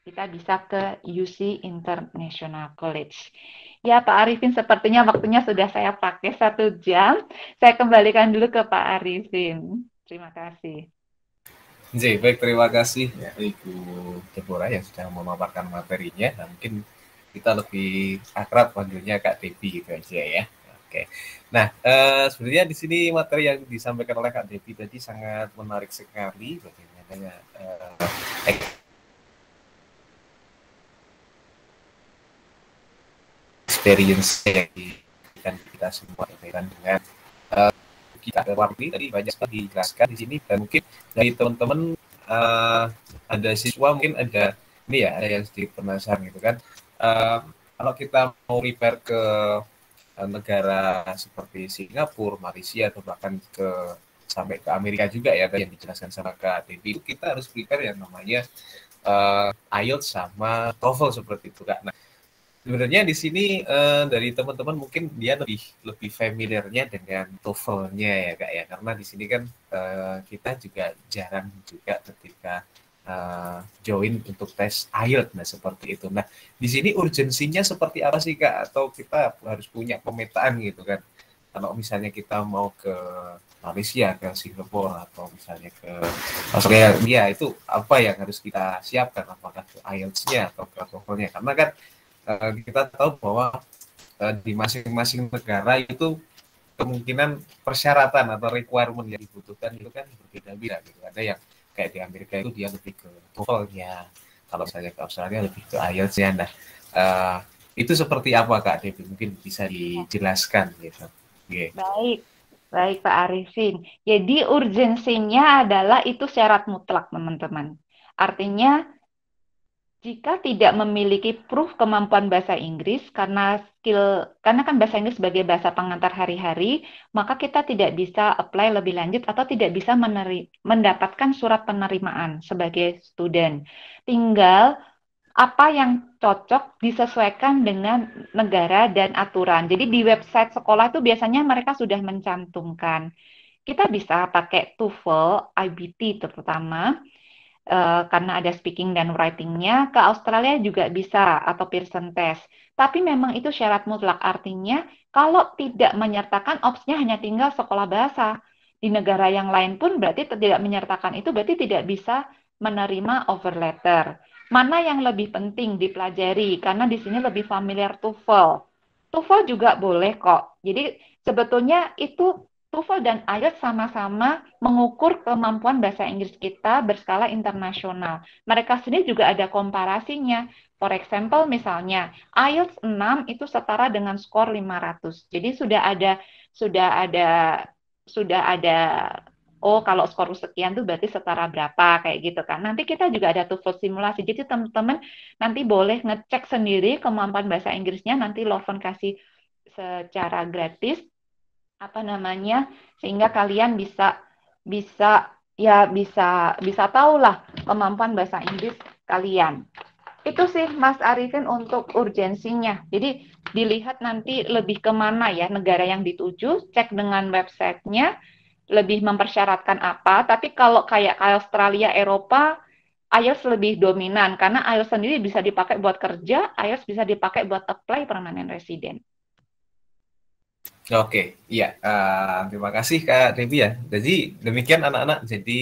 Kita bisa ke UC International College. Ya Pak Arifin, sepertinya waktunya sudah saya pakai satu jam. Saya kembalikan dulu ke Pak Arifin. Terima kasih. J, baik terima kasih ya, Ibu Deborah yang sudah memaparkan materinya. Nah, mungkin kita lebih akrab panggilnya Kak Tepi gitu aja ya. Oke. Nah, eh, sebenarnya di sini materi yang disampaikan oleh Kak Devi tadi sangat menarik sekali bagaimana eh, experience yang diberikan kita semua berkaitan dengan uh, kita warni tadi banyak sekali dijelaskan di sini dan mungkin dari teman-teman uh, ada siswa mungkin ada ini ya ada yang sedikit penasaran gitu kan uh, kalau kita mau repair ke negara seperti Singapura, Malaysia atau bahkan ke sampai ke Amerika juga ya yang dijelaskan sama Kak akademik kita harus prepare yang namanya uh, IELTS sama TOEFL seperti itu kak. Nah sebenarnya di sini uh, dari teman-teman mungkin dia lebih lebih familiarnya dengan TOEFL-nya ya kak ya karena di sini kan uh, kita juga jarang juga ketika uh, join untuk tes IELTS nah seperti itu. Nah, di sini urgensinya seperti apa sih Kak atau kita harus punya pemetaan gitu kan. Kalau misalnya kita mau ke Malaysia, ke Singapura atau misalnya ke Australia ya, itu apa yang harus kita siapkan apakah ke IELTS-nya atau ke TOEFL-nya karena kan uh, kita tahu bahwa uh, di masing-masing negara itu kemungkinan persyaratan atau requirement yang dibutuhkan itu kan berbeda-beda gitu. Ada yang kayak di Amerika itu dia lebih ke TOEFL-nya kalau saya ke Australia lebih ke IELTS ya nah uh, eh, itu seperti apa kak Devi mungkin bisa iya. dijelaskan gitu yeah. baik baik Pak Arifin jadi urgensinya adalah itu syarat mutlak teman-teman artinya jika tidak memiliki proof kemampuan bahasa Inggris karena skill karena kan bahasa Inggris sebagai bahasa pengantar hari-hari, maka kita tidak bisa apply lebih lanjut atau tidak bisa meneri, mendapatkan surat penerimaan sebagai student. Tinggal apa yang cocok disesuaikan dengan negara dan aturan. Jadi di website sekolah itu biasanya mereka sudah mencantumkan. Kita bisa pakai TOEFL, IBT terutama, Uh, karena ada speaking dan writingnya ke Australia juga bisa atau Pearson test. Tapi memang itu syarat mutlak artinya kalau tidak menyertakan opsinya hanya tinggal sekolah bahasa. Di negara yang lain pun berarti tidak menyertakan itu berarti tidak bisa menerima over letter. Mana yang lebih penting dipelajari karena di sini lebih familiar TOEFL. TOEFL juga boleh kok. Jadi sebetulnya itu TOEFL dan IELTS sama-sama mengukur kemampuan bahasa Inggris kita berskala internasional. Mereka sendiri juga ada komparasinya. For example, misalnya IELTS 6 itu setara dengan skor 500. Jadi sudah ada sudah ada sudah ada oh kalau skor sekian tuh berarti setara berapa kayak gitu kan. Nanti kita juga ada TOEFL simulasi. Jadi teman-teman nanti boleh ngecek sendiri kemampuan bahasa Inggrisnya nanti Lovon kasih secara gratis apa namanya sehingga kalian bisa bisa ya bisa bisa tahulah kemampuan bahasa Inggris kalian. Itu sih Mas Arifin untuk urgensinya. Jadi dilihat nanti lebih kemana ya negara yang dituju, cek dengan websitenya, lebih mempersyaratkan apa. Tapi kalau kayak Australia, Eropa, IELTS lebih dominan karena IELTS sendiri bisa dipakai buat kerja, IELTS bisa dipakai buat apply permanent resident. Oke, iya. Uh, terima kasih Kak Devi ya. Jadi demikian anak-anak. Jadi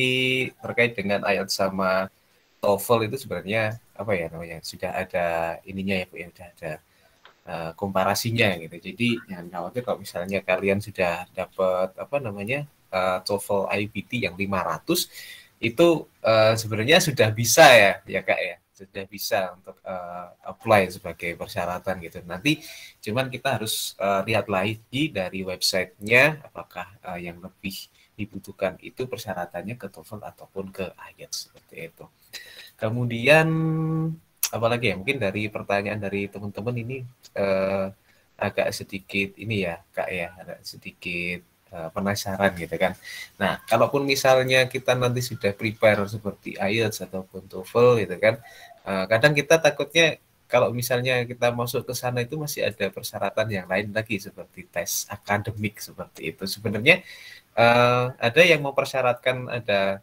terkait dengan ayat sama TOEFL itu sebenarnya apa ya namanya? Sudah ada ininya ya Bu ya, sudah ada uh, komparasinya gitu. Jadi jangan khawatir kalau misalnya kalian sudah dapat apa namanya uh, TOEFL IBT yang 500 itu uh, sebenarnya sudah bisa ya, ya Kak ya sudah bisa untuk uh, apply sebagai persyaratan gitu. Nanti cuman kita harus uh, lihat lagi dari websitenya apakah uh, yang lebih dibutuhkan itu persyaratannya ke TOEFL ataupun ke IELTS seperti itu. Kemudian apalagi ya mungkin dari pertanyaan dari teman-teman ini uh, agak sedikit ini ya kak ya agak sedikit Eh, penasaran gitu kan. Nah, kalaupun misalnya kita nanti sudah prepare seperti IELTS ataupun TOEFL gitu kan, uh, kadang kita takutnya kalau misalnya kita masuk ke sana itu masih ada persyaratan yang lain lagi seperti tes akademik seperti itu. Sebenarnya uh, ada yang mempersyaratkan ada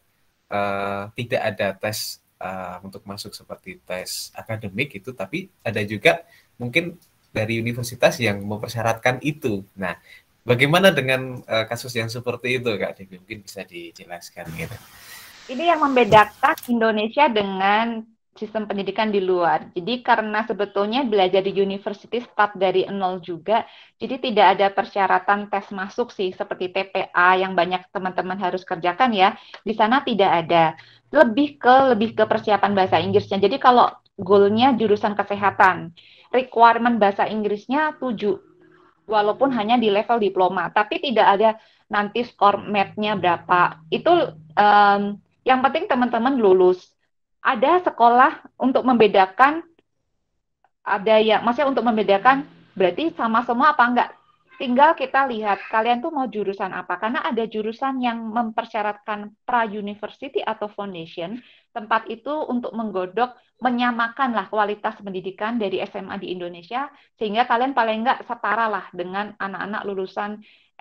uh, tidak ada tes uh, untuk masuk seperti tes akademik itu, tapi ada juga mungkin dari universitas yang mempersyaratkan itu. Nah, Bagaimana dengan uh, kasus yang seperti itu, Kak Devi? Mungkin bisa dijelaskan gitu. Ini yang membedakan Indonesia dengan sistem pendidikan di luar. Jadi karena sebetulnya belajar di university start dari nol juga, jadi tidak ada persyaratan tes masuk sih seperti TPA yang banyak teman-teman harus kerjakan ya. Di sana tidak ada. Lebih ke lebih ke persiapan bahasa Inggrisnya. Jadi kalau goalnya jurusan kesehatan, requirement bahasa Inggrisnya 7 walaupun hanya di level diploma, tapi tidak ada nanti skor matnya berapa. Itu um, yang penting teman-teman lulus. Ada sekolah untuk membedakan ada ya, maksudnya untuk membedakan berarti sama semua apa enggak tinggal kita lihat kalian tuh mau jurusan apa karena ada jurusan yang mempersyaratkan pra university atau foundation tempat itu untuk menggodok menyamakanlah kualitas pendidikan dari SMA di Indonesia sehingga kalian paling enggak setara lah dengan anak-anak lulusan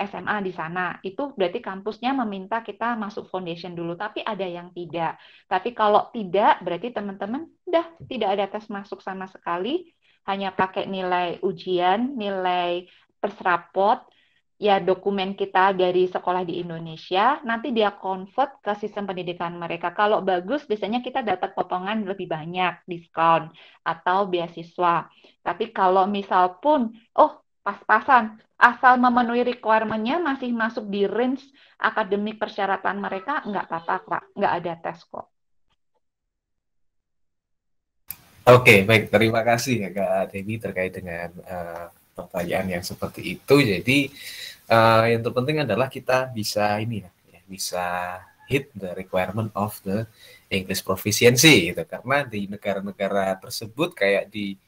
SMA di sana. Itu berarti kampusnya meminta kita masuk foundation dulu, tapi ada yang tidak. Tapi kalau tidak, berarti teman-teman udah tidak ada tes masuk sama sekali, hanya pakai nilai ujian, nilai terserapot ya dokumen kita dari sekolah di Indonesia, nanti dia convert ke sistem pendidikan mereka. Kalau bagus biasanya kita dapat potongan lebih banyak, diskon atau beasiswa. Tapi kalau misal pun oh pas-pasan, asal memenuhi requirementnya masih masuk di range akademik persyaratan mereka, nggak apa-apa, nggak ada tes kok. Oke, baik. Terima kasih ya Kak Dewi terkait dengan uh, pertanyaan yang seperti itu. Jadi uh, yang terpenting adalah kita bisa ini ya, ya, bisa hit the requirement of the English proficiency gitu. Karena di negara-negara tersebut kayak di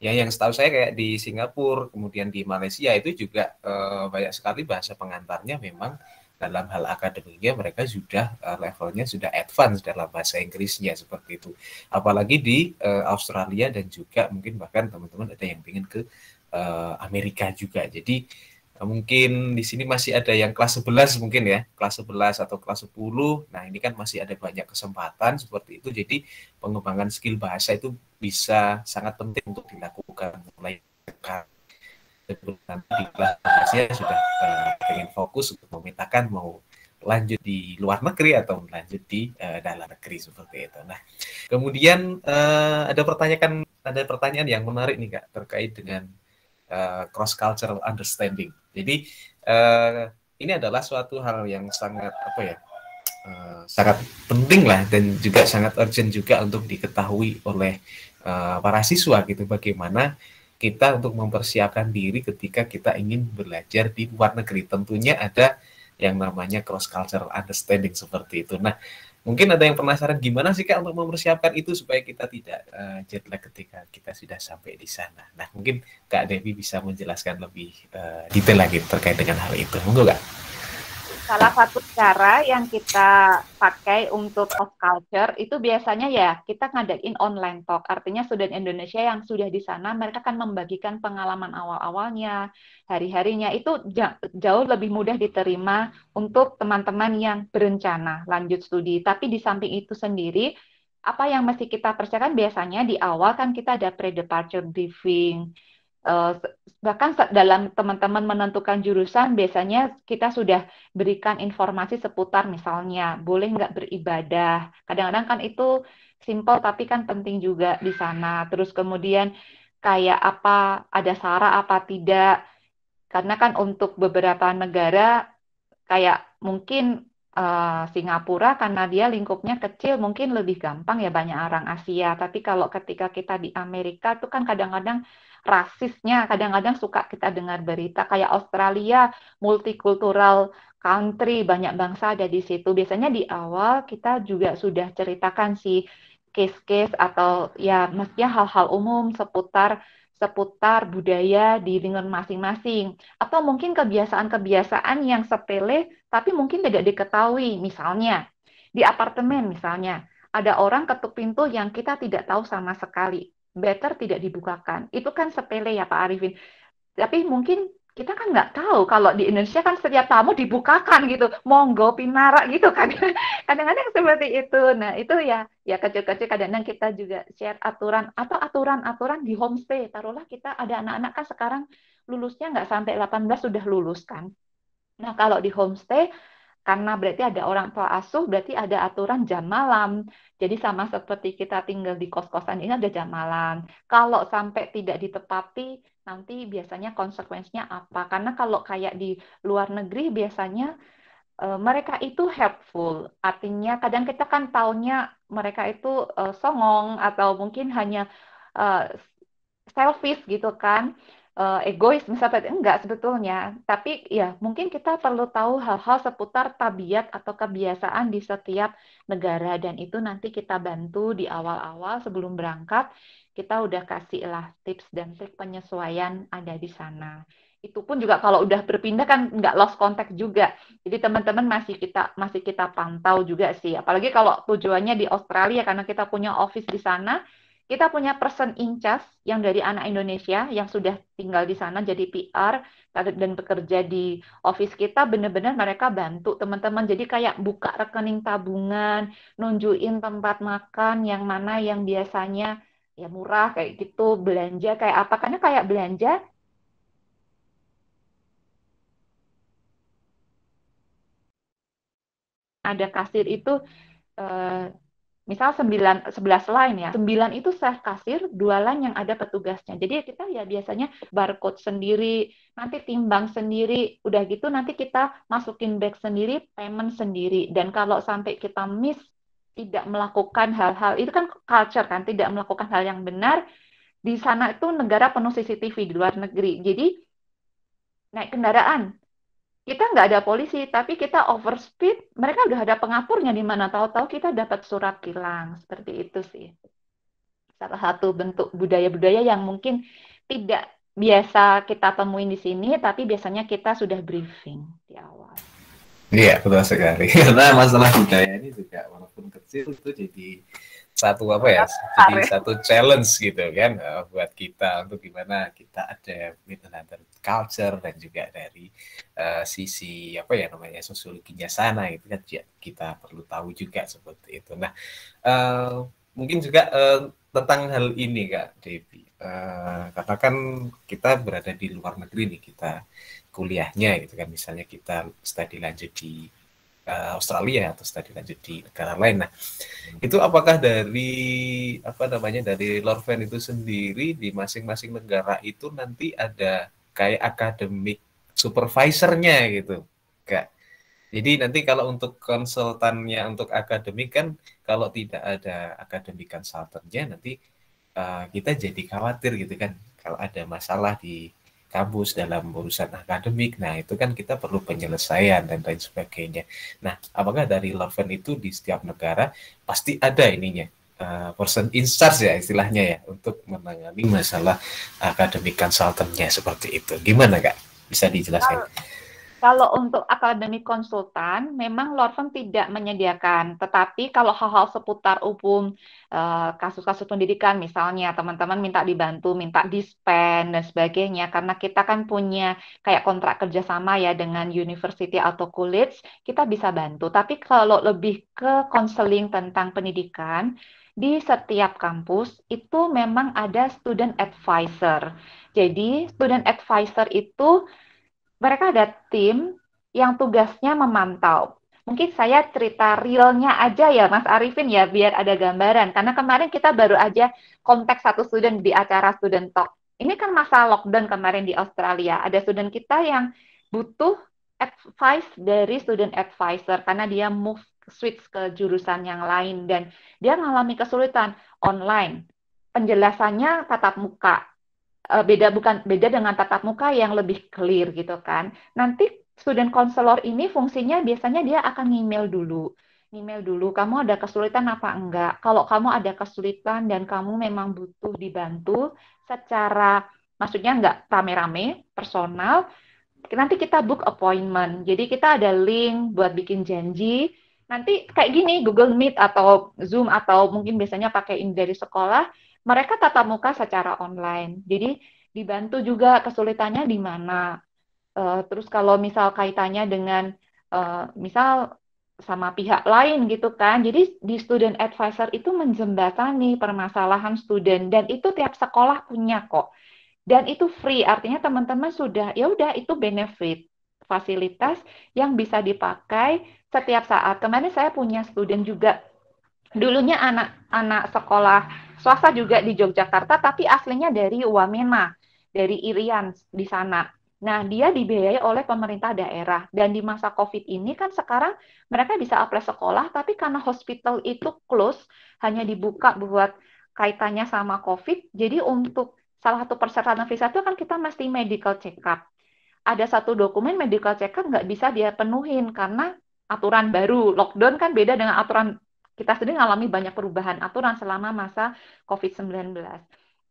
ya yang setahu saya kayak di Singapura, kemudian di Malaysia itu juga uh, banyak sekali bahasa pengantarnya memang dalam hal akademiknya mereka sudah uh, levelnya sudah advance dalam bahasa Inggrisnya seperti itu. Apalagi di uh, Australia dan juga mungkin bahkan teman-teman ada yang ingin ke uh, Amerika juga. Jadi eh, mungkin di sini masih ada yang kelas 11 mungkin ya, kelas 11 atau kelas 10. Nah, ini kan masih ada banyak kesempatan seperti itu. Jadi pengembangan skill bahasa itu bisa sangat penting untuk dilakukan mulai sekarang. Nanti kelasnya sudah ingin eh, fokus untuk memetakan mau lanjut di luar negeri atau lanjut di uh, dalam negeri seperti itu. Nah, kemudian uh, ada pertanyaan ada pertanyaan yang menarik nih Kak terkait dengan uh, cross cultural understanding. Jadi uh, ini adalah suatu hal yang sangat apa ya uh, sangat penting lah dan juga sangat urgent juga untuk diketahui oleh uh, para siswa gitu bagaimana kita untuk mempersiapkan diri ketika kita ingin belajar di luar negeri tentunya ada yang namanya cross cultural understanding seperti itu. Nah, Mungkin ada yang penasaran gimana sih Kak untuk mempersiapkan itu supaya kita tidak uh, jet lag ketika kita sudah sampai di sana. Nah, mungkin Kak Devi bisa menjelaskan lebih uh, detail lagi terkait dengan hal itu. Monggo Kak salah satu cara yang kita pakai untuk of culture itu biasanya ya kita ngadain online talk. Artinya student Indonesia yang sudah di sana mereka akan membagikan pengalaman awal-awalnya, hari-harinya itu jauh lebih mudah diterima untuk teman-teman yang berencana lanjut studi. Tapi di samping itu sendiri apa yang mesti kita persiapkan biasanya di awal kan kita ada pre-departure briefing Uh, bahkan dalam teman-teman menentukan jurusan biasanya kita sudah berikan informasi seputar misalnya boleh nggak beribadah kadang-kadang kan itu simple tapi kan penting juga di sana terus kemudian kayak apa ada sara apa tidak karena kan untuk beberapa negara kayak mungkin uh, Singapura karena dia lingkupnya kecil mungkin lebih gampang ya banyak orang Asia tapi kalau ketika kita di Amerika itu kan kadang-kadang rasisnya kadang-kadang suka kita dengar berita kayak Australia multikultural country banyak bangsa ada di situ biasanya di awal kita juga sudah ceritakan si case-case atau ya maksudnya hal-hal umum seputar seputar budaya di lingkungan masing-masing atau mungkin kebiasaan-kebiasaan yang sepele tapi mungkin tidak diketahui misalnya di apartemen misalnya ada orang ketuk pintu yang kita tidak tahu sama sekali better tidak dibukakan. Itu kan sepele ya Pak Arifin. Tapi mungkin kita kan nggak tahu kalau di Indonesia kan setiap tamu dibukakan gitu, monggo pinara gitu kan. Kadang-kadang seperti itu. Nah, itu ya ya kecil-kecil kadang-kadang kita juga share aturan atau aturan-aturan di homestay. Taruhlah kita ada anak-anak kan sekarang lulusnya nggak sampai 18 sudah lulus kan. Nah, kalau di homestay karena berarti ada orang tua asuh, berarti ada aturan jam malam. Jadi sama seperti kita tinggal di kos-kosan ini ada jam malam. Kalau sampai tidak ditepati, nanti biasanya konsekuensinya apa? Karena kalau kayak di luar negeri biasanya e, mereka itu helpful. Artinya kadang kita kan taunya mereka itu e, songong atau mungkin hanya e, selfish gitu kan uh, egois misalnya enggak sebetulnya tapi ya mungkin kita perlu tahu hal-hal seputar tabiat atau kebiasaan di setiap negara dan itu nanti kita bantu di awal-awal sebelum berangkat kita udah kasih lah tips dan trik penyesuaian ada di sana itu pun juga kalau udah berpindah kan nggak lost contact juga jadi teman-teman masih kita masih kita pantau juga sih apalagi kalau tujuannya di Australia karena kita punya office di sana kita punya person incas yang dari anak Indonesia yang sudah tinggal di sana jadi PR dan bekerja di office kita benar-benar mereka bantu teman-teman. Jadi kayak buka rekening tabungan, nunjukin tempat makan yang mana yang biasanya ya murah kayak gitu, belanja kayak apa. Karena kayak belanja ada kasir itu eh, misal 9, 11 line ya, 9 itu self kasir, dua line yang ada petugasnya. Jadi kita ya biasanya barcode sendiri, nanti timbang sendiri, udah gitu nanti kita masukin back sendiri, payment sendiri. Dan kalau sampai kita miss, tidak melakukan hal-hal, itu kan culture kan, tidak melakukan hal yang benar, di sana itu negara penuh CCTV di luar negeri. Jadi naik kendaraan, kita nggak ada polisi, tapi kita overspeed, mereka udah ada pengaturnya di mana tahu-tahu kita dapat surat tilang seperti itu sih. Salah satu bentuk budaya-budaya yang mungkin tidak biasa kita temuin di sini, tapi biasanya kita sudah briefing di awal. Iya, betul sekali. Karena masalah budaya ini juga walaupun kecil itu jadi satu apa ya jadi satu challenge gitu kan eh, buat kita untuk gimana kita ada another culture dan juga dari uh, sisi apa ya namanya sosiologinya sana gitu kan ya kita perlu tahu juga seperti itu nah uh, mungkin juga uh, tentang hal ini kak Devi uh, karena kan kita berada di luar negeri nih kita kuliahnya gitu kan misalnya kita studi lanjut di Australia atau studi lanjut di negara lain. Nah, itu apakah dari apa namanya dari Lorven itu sendiri di masing-masing negara itu nanti ada kayak akademik supervisornya gitu, Kak? Jadi nanti kalau untuk konsultannya untuk akademik kan kalau tidak ada akademik konsultannya nanti uh, kita jadi khawatir gitu kan kalau ada masalah di kampus dalam urusan akademik nah itu kan kita perlu penyelesaian dan lain sebagainya nah apakah dari Loven itu di setiap negara pasti ada ininya uh, person in charge ya istilahnya ya untuk menangani masalah akademik konsultannya seperti itu gimana kak bisa dijelaskan? Oh ah, kalau untuk akademik konsultan, memang Lorven tidak menyediakan. Tetapi kalau hal-hal seputar umum, eh, kasus-kasus pendidikan misalnya, teman-teman minta dibantu, minta dispen, dan sebagainya. Karena kita kan punya kayak kontrak kerjasama ya dengan university atau college, kita bisa bantu. Tapi kalau lebih ke konseling tentang pendidikan, di setiap kampus itu memang ada student advisor. Jadi student advisor itu mereka ada tim yang tugasnya memantau. Mungkin saya cerita realnya aja ya Mas Arifin ya biar ada gambaran. Karena kemarin kita baru aja konteks satu student di acara student talk. Ini kan masa lockdown kemarin di Australia. Ada student kita yang butuh advice dari student advisor karena dia move switch ke jurusan yang lain dan dia mengalami kesulitan online. Penjelasannya tatap muka, Eh, beda bukan beda dengan tatap muka yang lebih clear gitu kan. Nanti student counselor ini fungsinya biasanya dia akan email dulu. Email dulu, kamu ada kesulitan apa enggak? Kalau kamu ada kesulitan dan kamu memang butuh dibantu secara maksudnya enggak rame-rame, personal, nanti kita book appointment. Jadi kita ada link buat bikin janji. Nanti kayak gini Google Meet atau Zoom atau mungkin biasanya pakai dari sekolah mereka tatap muka secara online. Jadi dibantu juga kesulitannya di mana. Uh, terus kalau misal kaitannya dengan uh, misal sama pihak lain gitu kan. Jadi di student advisor itu menjembatani permasalahan student dan itu tiap sekolah punya kok. Dan itu free, artinya teman-teman sudah ya udah itu benefit fasilitas yang bisa dipakai setiap saat. Kemarin saya punya student juga dulunya anak-anak sekolah swasta juga di Yogyakarta tapi aslinya dari Wamena, dari Irian di sana. Nah, dia dibiayai oleh pemerintah daerah. Dan di masa COVID ini kan sekarang mereka bisa apply sekolah, tapi karena hospital itu close, hanya dibuka buat kaitannya sama COVID, jadi untuk salah satu persyaratan visa itu kan kita mesti medical check-up. Ada satu dokumen medical check-up nggak bisa dia penuhin karena aturan baru. Lockdown kan beda dengan aturan kita sendiri mengalami banyak perubahan aturan selama masa COVID-19.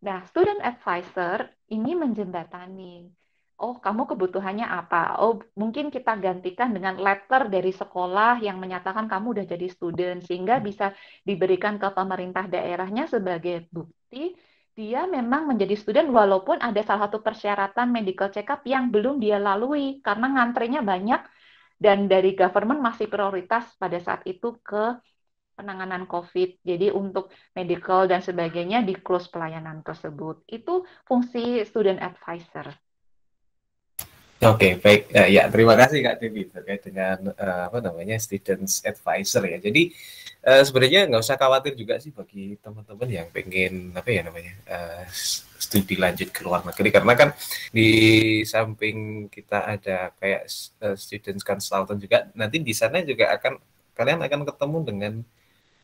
Nah, student advisor ini menjembatani. Oh, kamu kebutuhannya apa? Oh, mungkin kita gantikan dengan letter dari sekolah yang menyatakan kamu udah jadi student, sehingga bisa diberikan ke pemerintah daerahnya sebagai bukti dia memang menjadi student walaupun ada salah satu persyaratan medical check-up yang belum dia lalui karena ngantrenya banyak dan dari government masih prioritas pada saat itu ke penanganan COVID. Jadi untuk medical dan sebagainya di close pelayanan tersebut. Itu fungsi student advisor. Oke, okay, baik. Uh, ya, terima kasih Kak Devi terkait dengan uh, apa namanya students advisor ya. Jadi uh, sebenarnya nggak usah khawatir juga sih bagi teman-teman yang pengen apa ya namanya uh, studi lanjut ke luar negeri karena kan di samping kita ada kayak uh, students consultant juga nanti di sana juga akan kalian akan ketemu dengan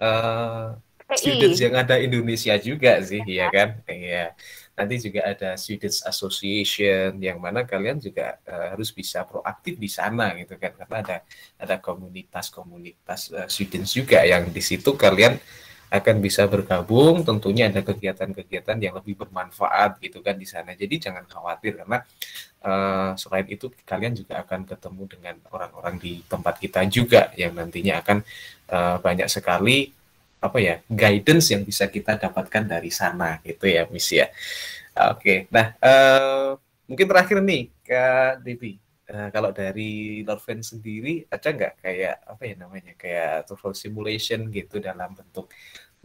uh, eh, students yang ada Indonesia juga sih, ya, kan? Iya. Nanti juga ada Students Association yang mana kalian juga uh, harus bisa proaktif di sana gitu kan karena ada ada komunitas-komunitas uh, eh, students juga yang di situ kalian akan bisa bergabung tentunya ada kegiatan-kegiatan yang lebih bermanfaat gitu kan di sana jadi jangan khawatir karena uh, selain itu kalian juga akan ketemu dengan orang-orang di tempat kita juga yang nantinya akan uh, banyak sekali apa ya guidance yang bisa kita dapatkan dari sana gitu ya misi ya oke okay. nah uh, mungkin terakhir nih Kak Devi Eh, kalau dari Lorven sendiri ada nggak kayak apa ya namanya kayak travel simulation gitu dalam bentuk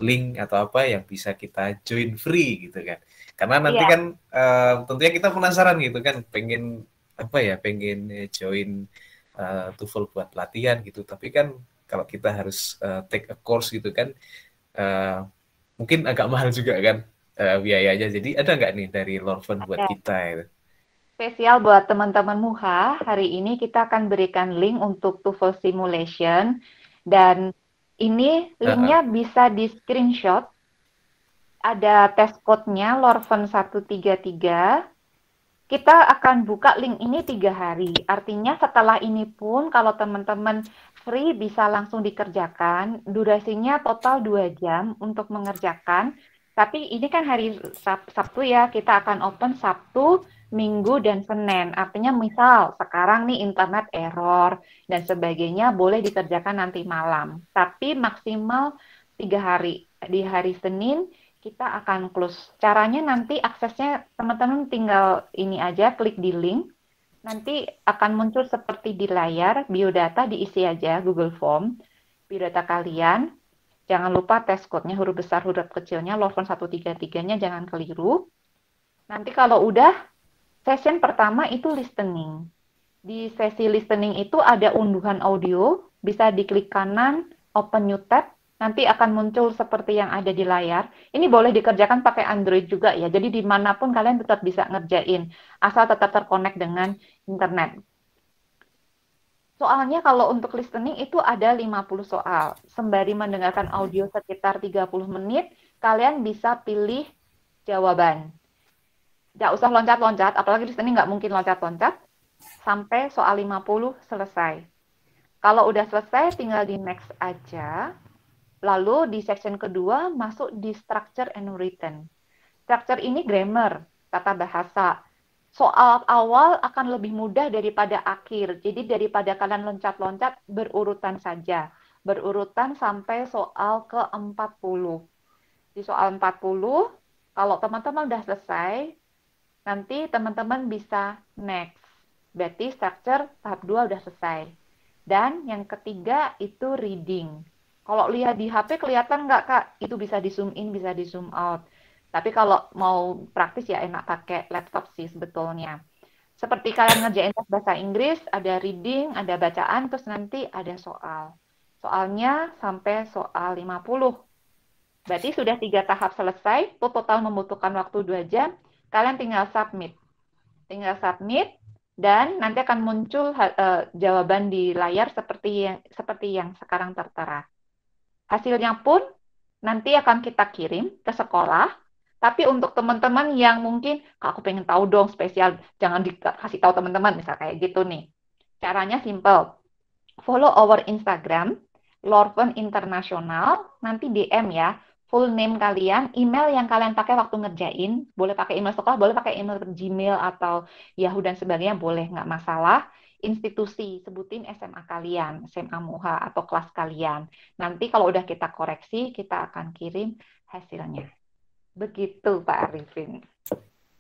link atau apa yang bisa kita join free gitu kan? Karena nanti yeah. kan uh, tentunya kita penasaran gitu kan, pengen apa ya, pengen eh, join uh, TOEFL buat latihan gitu. Tapi kan kalau kita harus uh, take a course gitu kan, uh, mungkin agak mahal juga kan uh, biayanya. Jadi ada nggak nih dari Lorven buat kita? itu? Spesial buat teman-teman Muha, hari ini kita akan berikan link untuk TOEFL simulation dan ini linknya uh -huh. bisa di screenshot. Ada test code-nya Lorven 133. Kita akan buka link ini tiga hari. Artinya setelah ini pun kalau teman-teman free bisa langsung dikerjakan. Durasinya total dua jam untuk mengerjakan. Tapi ini kan hari Sab Sabtu ya, kita akan open Sabtu Minggu dan Senin. Artinya misal sekarang nih internet error dan sebagainya boleh dikerjakan nanti malam. Tapi maksimal tiga hari. Di hari Senin kita akan close. Caranya nanti aksesnya teman-teman tinggal ini aja klik di link. Nanti akan muncul seperti di layar biodata diisi aja Google Form biodata kalian. Jangan lupa tes code-nya huruf besar, huruf kecilnya, lofon 133-nya jangan keliru. Nanti kalau udah Session pertama itu listening. Di sesi listening itu ada unduhan audio, bisa diklik kanan, open new tab, nanti akan muncul seperti yang ada di layar. Ini boleh dikerjakan pakai Android juga ya, jadi dimanapun kalian tetap bisa ngerjain, asal tetap terkonek dengan internet. Soalnya kalau untuk listening itu ada 50 soal. Sembari mendengarkan audio sekitar 30 menit, kalian bisa pilih jawaban nggak usah loncat-loncat, apalagi di sini nggak mungkin loncat-loncat, sampai soal 50 selesai. Kalau udah selesai, tinggal di next aja. Lalu di section kedua masuk di structure and written. Structure ini grammar, tata bahasa. Soal awal akan lebih mudah daripada akhir. Jadi daripada kalian loncat-loncat, berurutan saja. Berurutan sampai soal ke-40. Di soal 40, kalau teman-teman udah selesai, Nanti teman-teman bisa next. Berarti structure tahap 2 udah selesai. Dan yang ketiga itu reading. Kalau lihat di HP kelihatan nggak kak? Itu bisa di zoom in, bisa di zoom out. Tapi kalau mau praktis ya enak pakai laptop sih sebetulnya. Seperti kalian ngerjain bahasa Inggris, ada reading, ada bacaan, terus nanti ada soal. Soalnya sampai soal 50. Berarti sudah tiga tahap selesai, total membutuhkan waktu 2 jam, kalian tinggal submit. Tinggal submit dan nanti akan muncul uh, jawaban di layar seperti yang seperti yang sekarang tertera. Hasilnya pun nanti akan kita kirim ke sekolah. Tapi untuk teman-teman yang mungkin aku pengen tahu dong spesial, jangan dikasih tahu teman-teman misal kayak gitu nih. Caranya simple. Follow our Instagram Lorven Internasional, nanti DM ya full name kalian, email yang kalian pakai waktu ngerjain, boleh pakai email sekolah, boleh pakai email Gmail atau Yahoo dan sebagainya, boleh nggak masalah. Institusi, sebutin SMA kalian, SMA Muha atau kelas kalian. Nanti kalau udah kita koreksi, kita akan kirim hasilnya. Begitu Pak Arifin.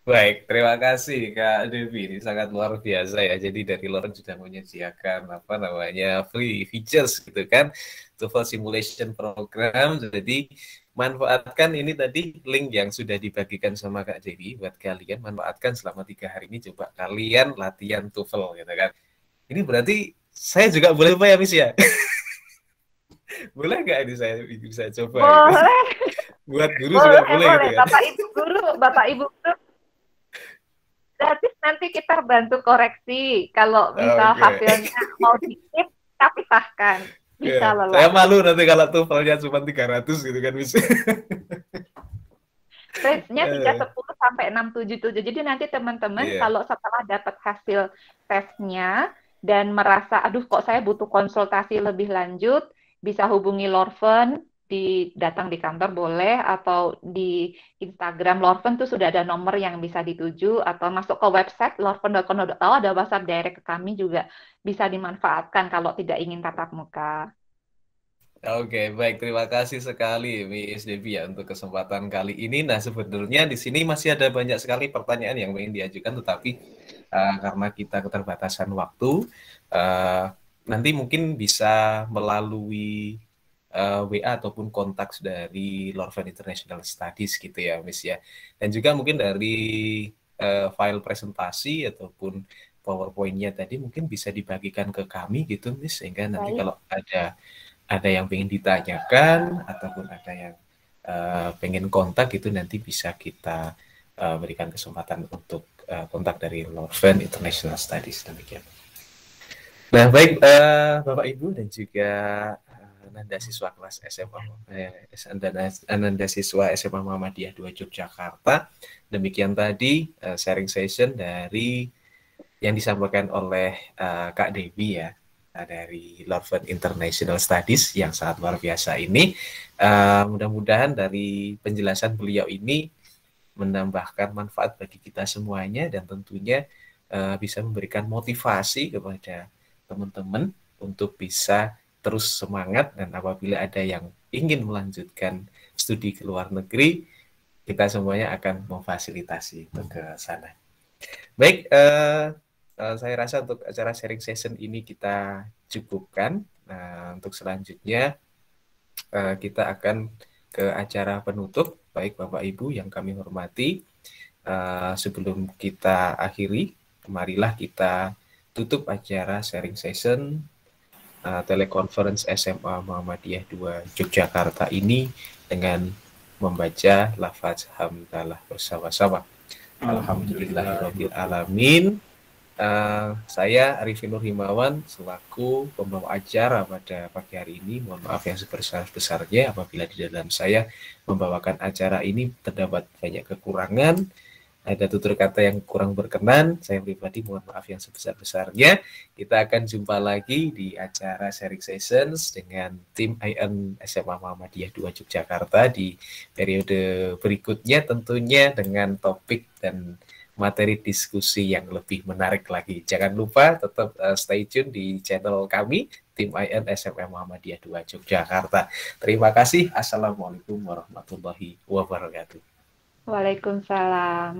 Baik, terima kasih Kak Devi. Ini sangat luar biasa ya. Jadi dari Loren sudah menyediakan apa namanya free features gitu kan, TOEFL simulation program. Jadi manfaatkan ini tadi link yang sudah dibagikan sama Kak Devi buat kalian manfaatkan selama tiga hari ini coba kalian latihan TOEFL gitu kan. Ini berarti saya juga boleh Pak ya Miss ya? boleh nggak ini saya bisa coba? Boleh. Gitu? buat guru boleh, juga boleh, boleh. gitu kan? Bapak Ibu guru, Bapak Ibu guru Gratis nanti kita bantu koreksi kalau misal okay. hasilnya mau dikit kita pisahkan. Iya. Bisa yeah. loh. Saya malu nanti kalau tuh tuvelnya cuma tiga ratus gitu kan bisa. Tesnya iya. tiga sepuluh sampai enam tujuh tujuh. Jadi nanti teman-teman yeah. kalau setelah dapat hasil tesnya dan merasa aduh kok saya butuh konsultasi lebih lanjut bisa hubungi Lorven di datang di kantor boleh atau di Instagram Lorven tuh sudah ada nomor yang bisa dituju atau masuk ke website lorven.com.au ada WhatsApp direct ke kami juga bisa dimanfaatkan kalau tidak ingin tatap muka. Oke, okay, baik. Terima kasih sekali, Miss Devi ya, untuk kesempatan kali ini. Nah, sebetulnya di sini masih ada banyak sekali pertanyaan yang ingin diajukan, tetapi uh, karena kita keterbatasan waktu, uh, nanti mungkin bisa melalui uh, eh, WA ataupun kontak dari Lorven International Studies gitu ya Miss ya. Dan juga mungkin dari uh, file presentasi ataupun PowerPoint-nya tadi mungkin bisa dibagikan ke kami gitu Miss sehingga nanti kalau ada ada yang ingin ditanyakan ataupun ada yang uh, pengen kontak itu nanti bisa kita uh, berikan kesempatan untuk kontak dari Lorven International Studies demikian. Nah, baik uh, Bapak Ibu dan juga Ananda siswa kelas SMA eh, Ananda, Ananda siswa SMA Muhammadiyah 2 Yogyakarta. Demikian tadi uh, sharing session dari yang disampaikan oleh uh, Kak Devi ya eh, dari Lovett International Studies yang sangat luar biasa ini. Uh, mudah-mudahan dari penjelasan beliau ini menambahkan manfaat bagi kita semuanya dan tentunya uh, bisa memberikan motivasi kepada teman-teman untuk bisa terus semangat dan apabila ada yang ingin melanjutkan studi ke luar negeri, kita semuanya akan memfasilitasi untuk ke sana. Baik, uh, saya rasa untuk acara sharing session ini kita cukupkan. Nah, untuk selanjutnya uh, kita akan ke acara penutup. Baik Bapak Ibu yang kami hormati, uh, sebelum kita akhiri, marilah kita tutup acara sharing session uh, telekonferensi SMA Muhammadiyah 2 Yogyakarta ini dengan membaca lafaz hamdalah bersama-sama. Alhamdulillahirabbil alamin. Uh, saya Arifin Nur Himawan selaku pembawa acara pada pagi hari ini. Mohon maaf yang sebesar-besarnya apabila di dalam saya membawakan acara ini terdapat banyak kekurangan ada tutur kata yang kurang berkenan, saya pribadi mohon maaf yang sebesar-besarnya. Kita akan jumpa lagi di acara sharing sessions dengan tim IN SMA Muhammadiyah 2 Yogyakarta di periode berikutnya tentunya dengan topik dan materi diskusi yang lebih menarik lagi. Jangan lupa tetap eh, stay tune di channel kami tim IN SMA Muhammadiyah 2 Yogyakarta. Terima kasih. Assalamualaikum warahmatullahi wabarakatuh. Waalaikumsalam.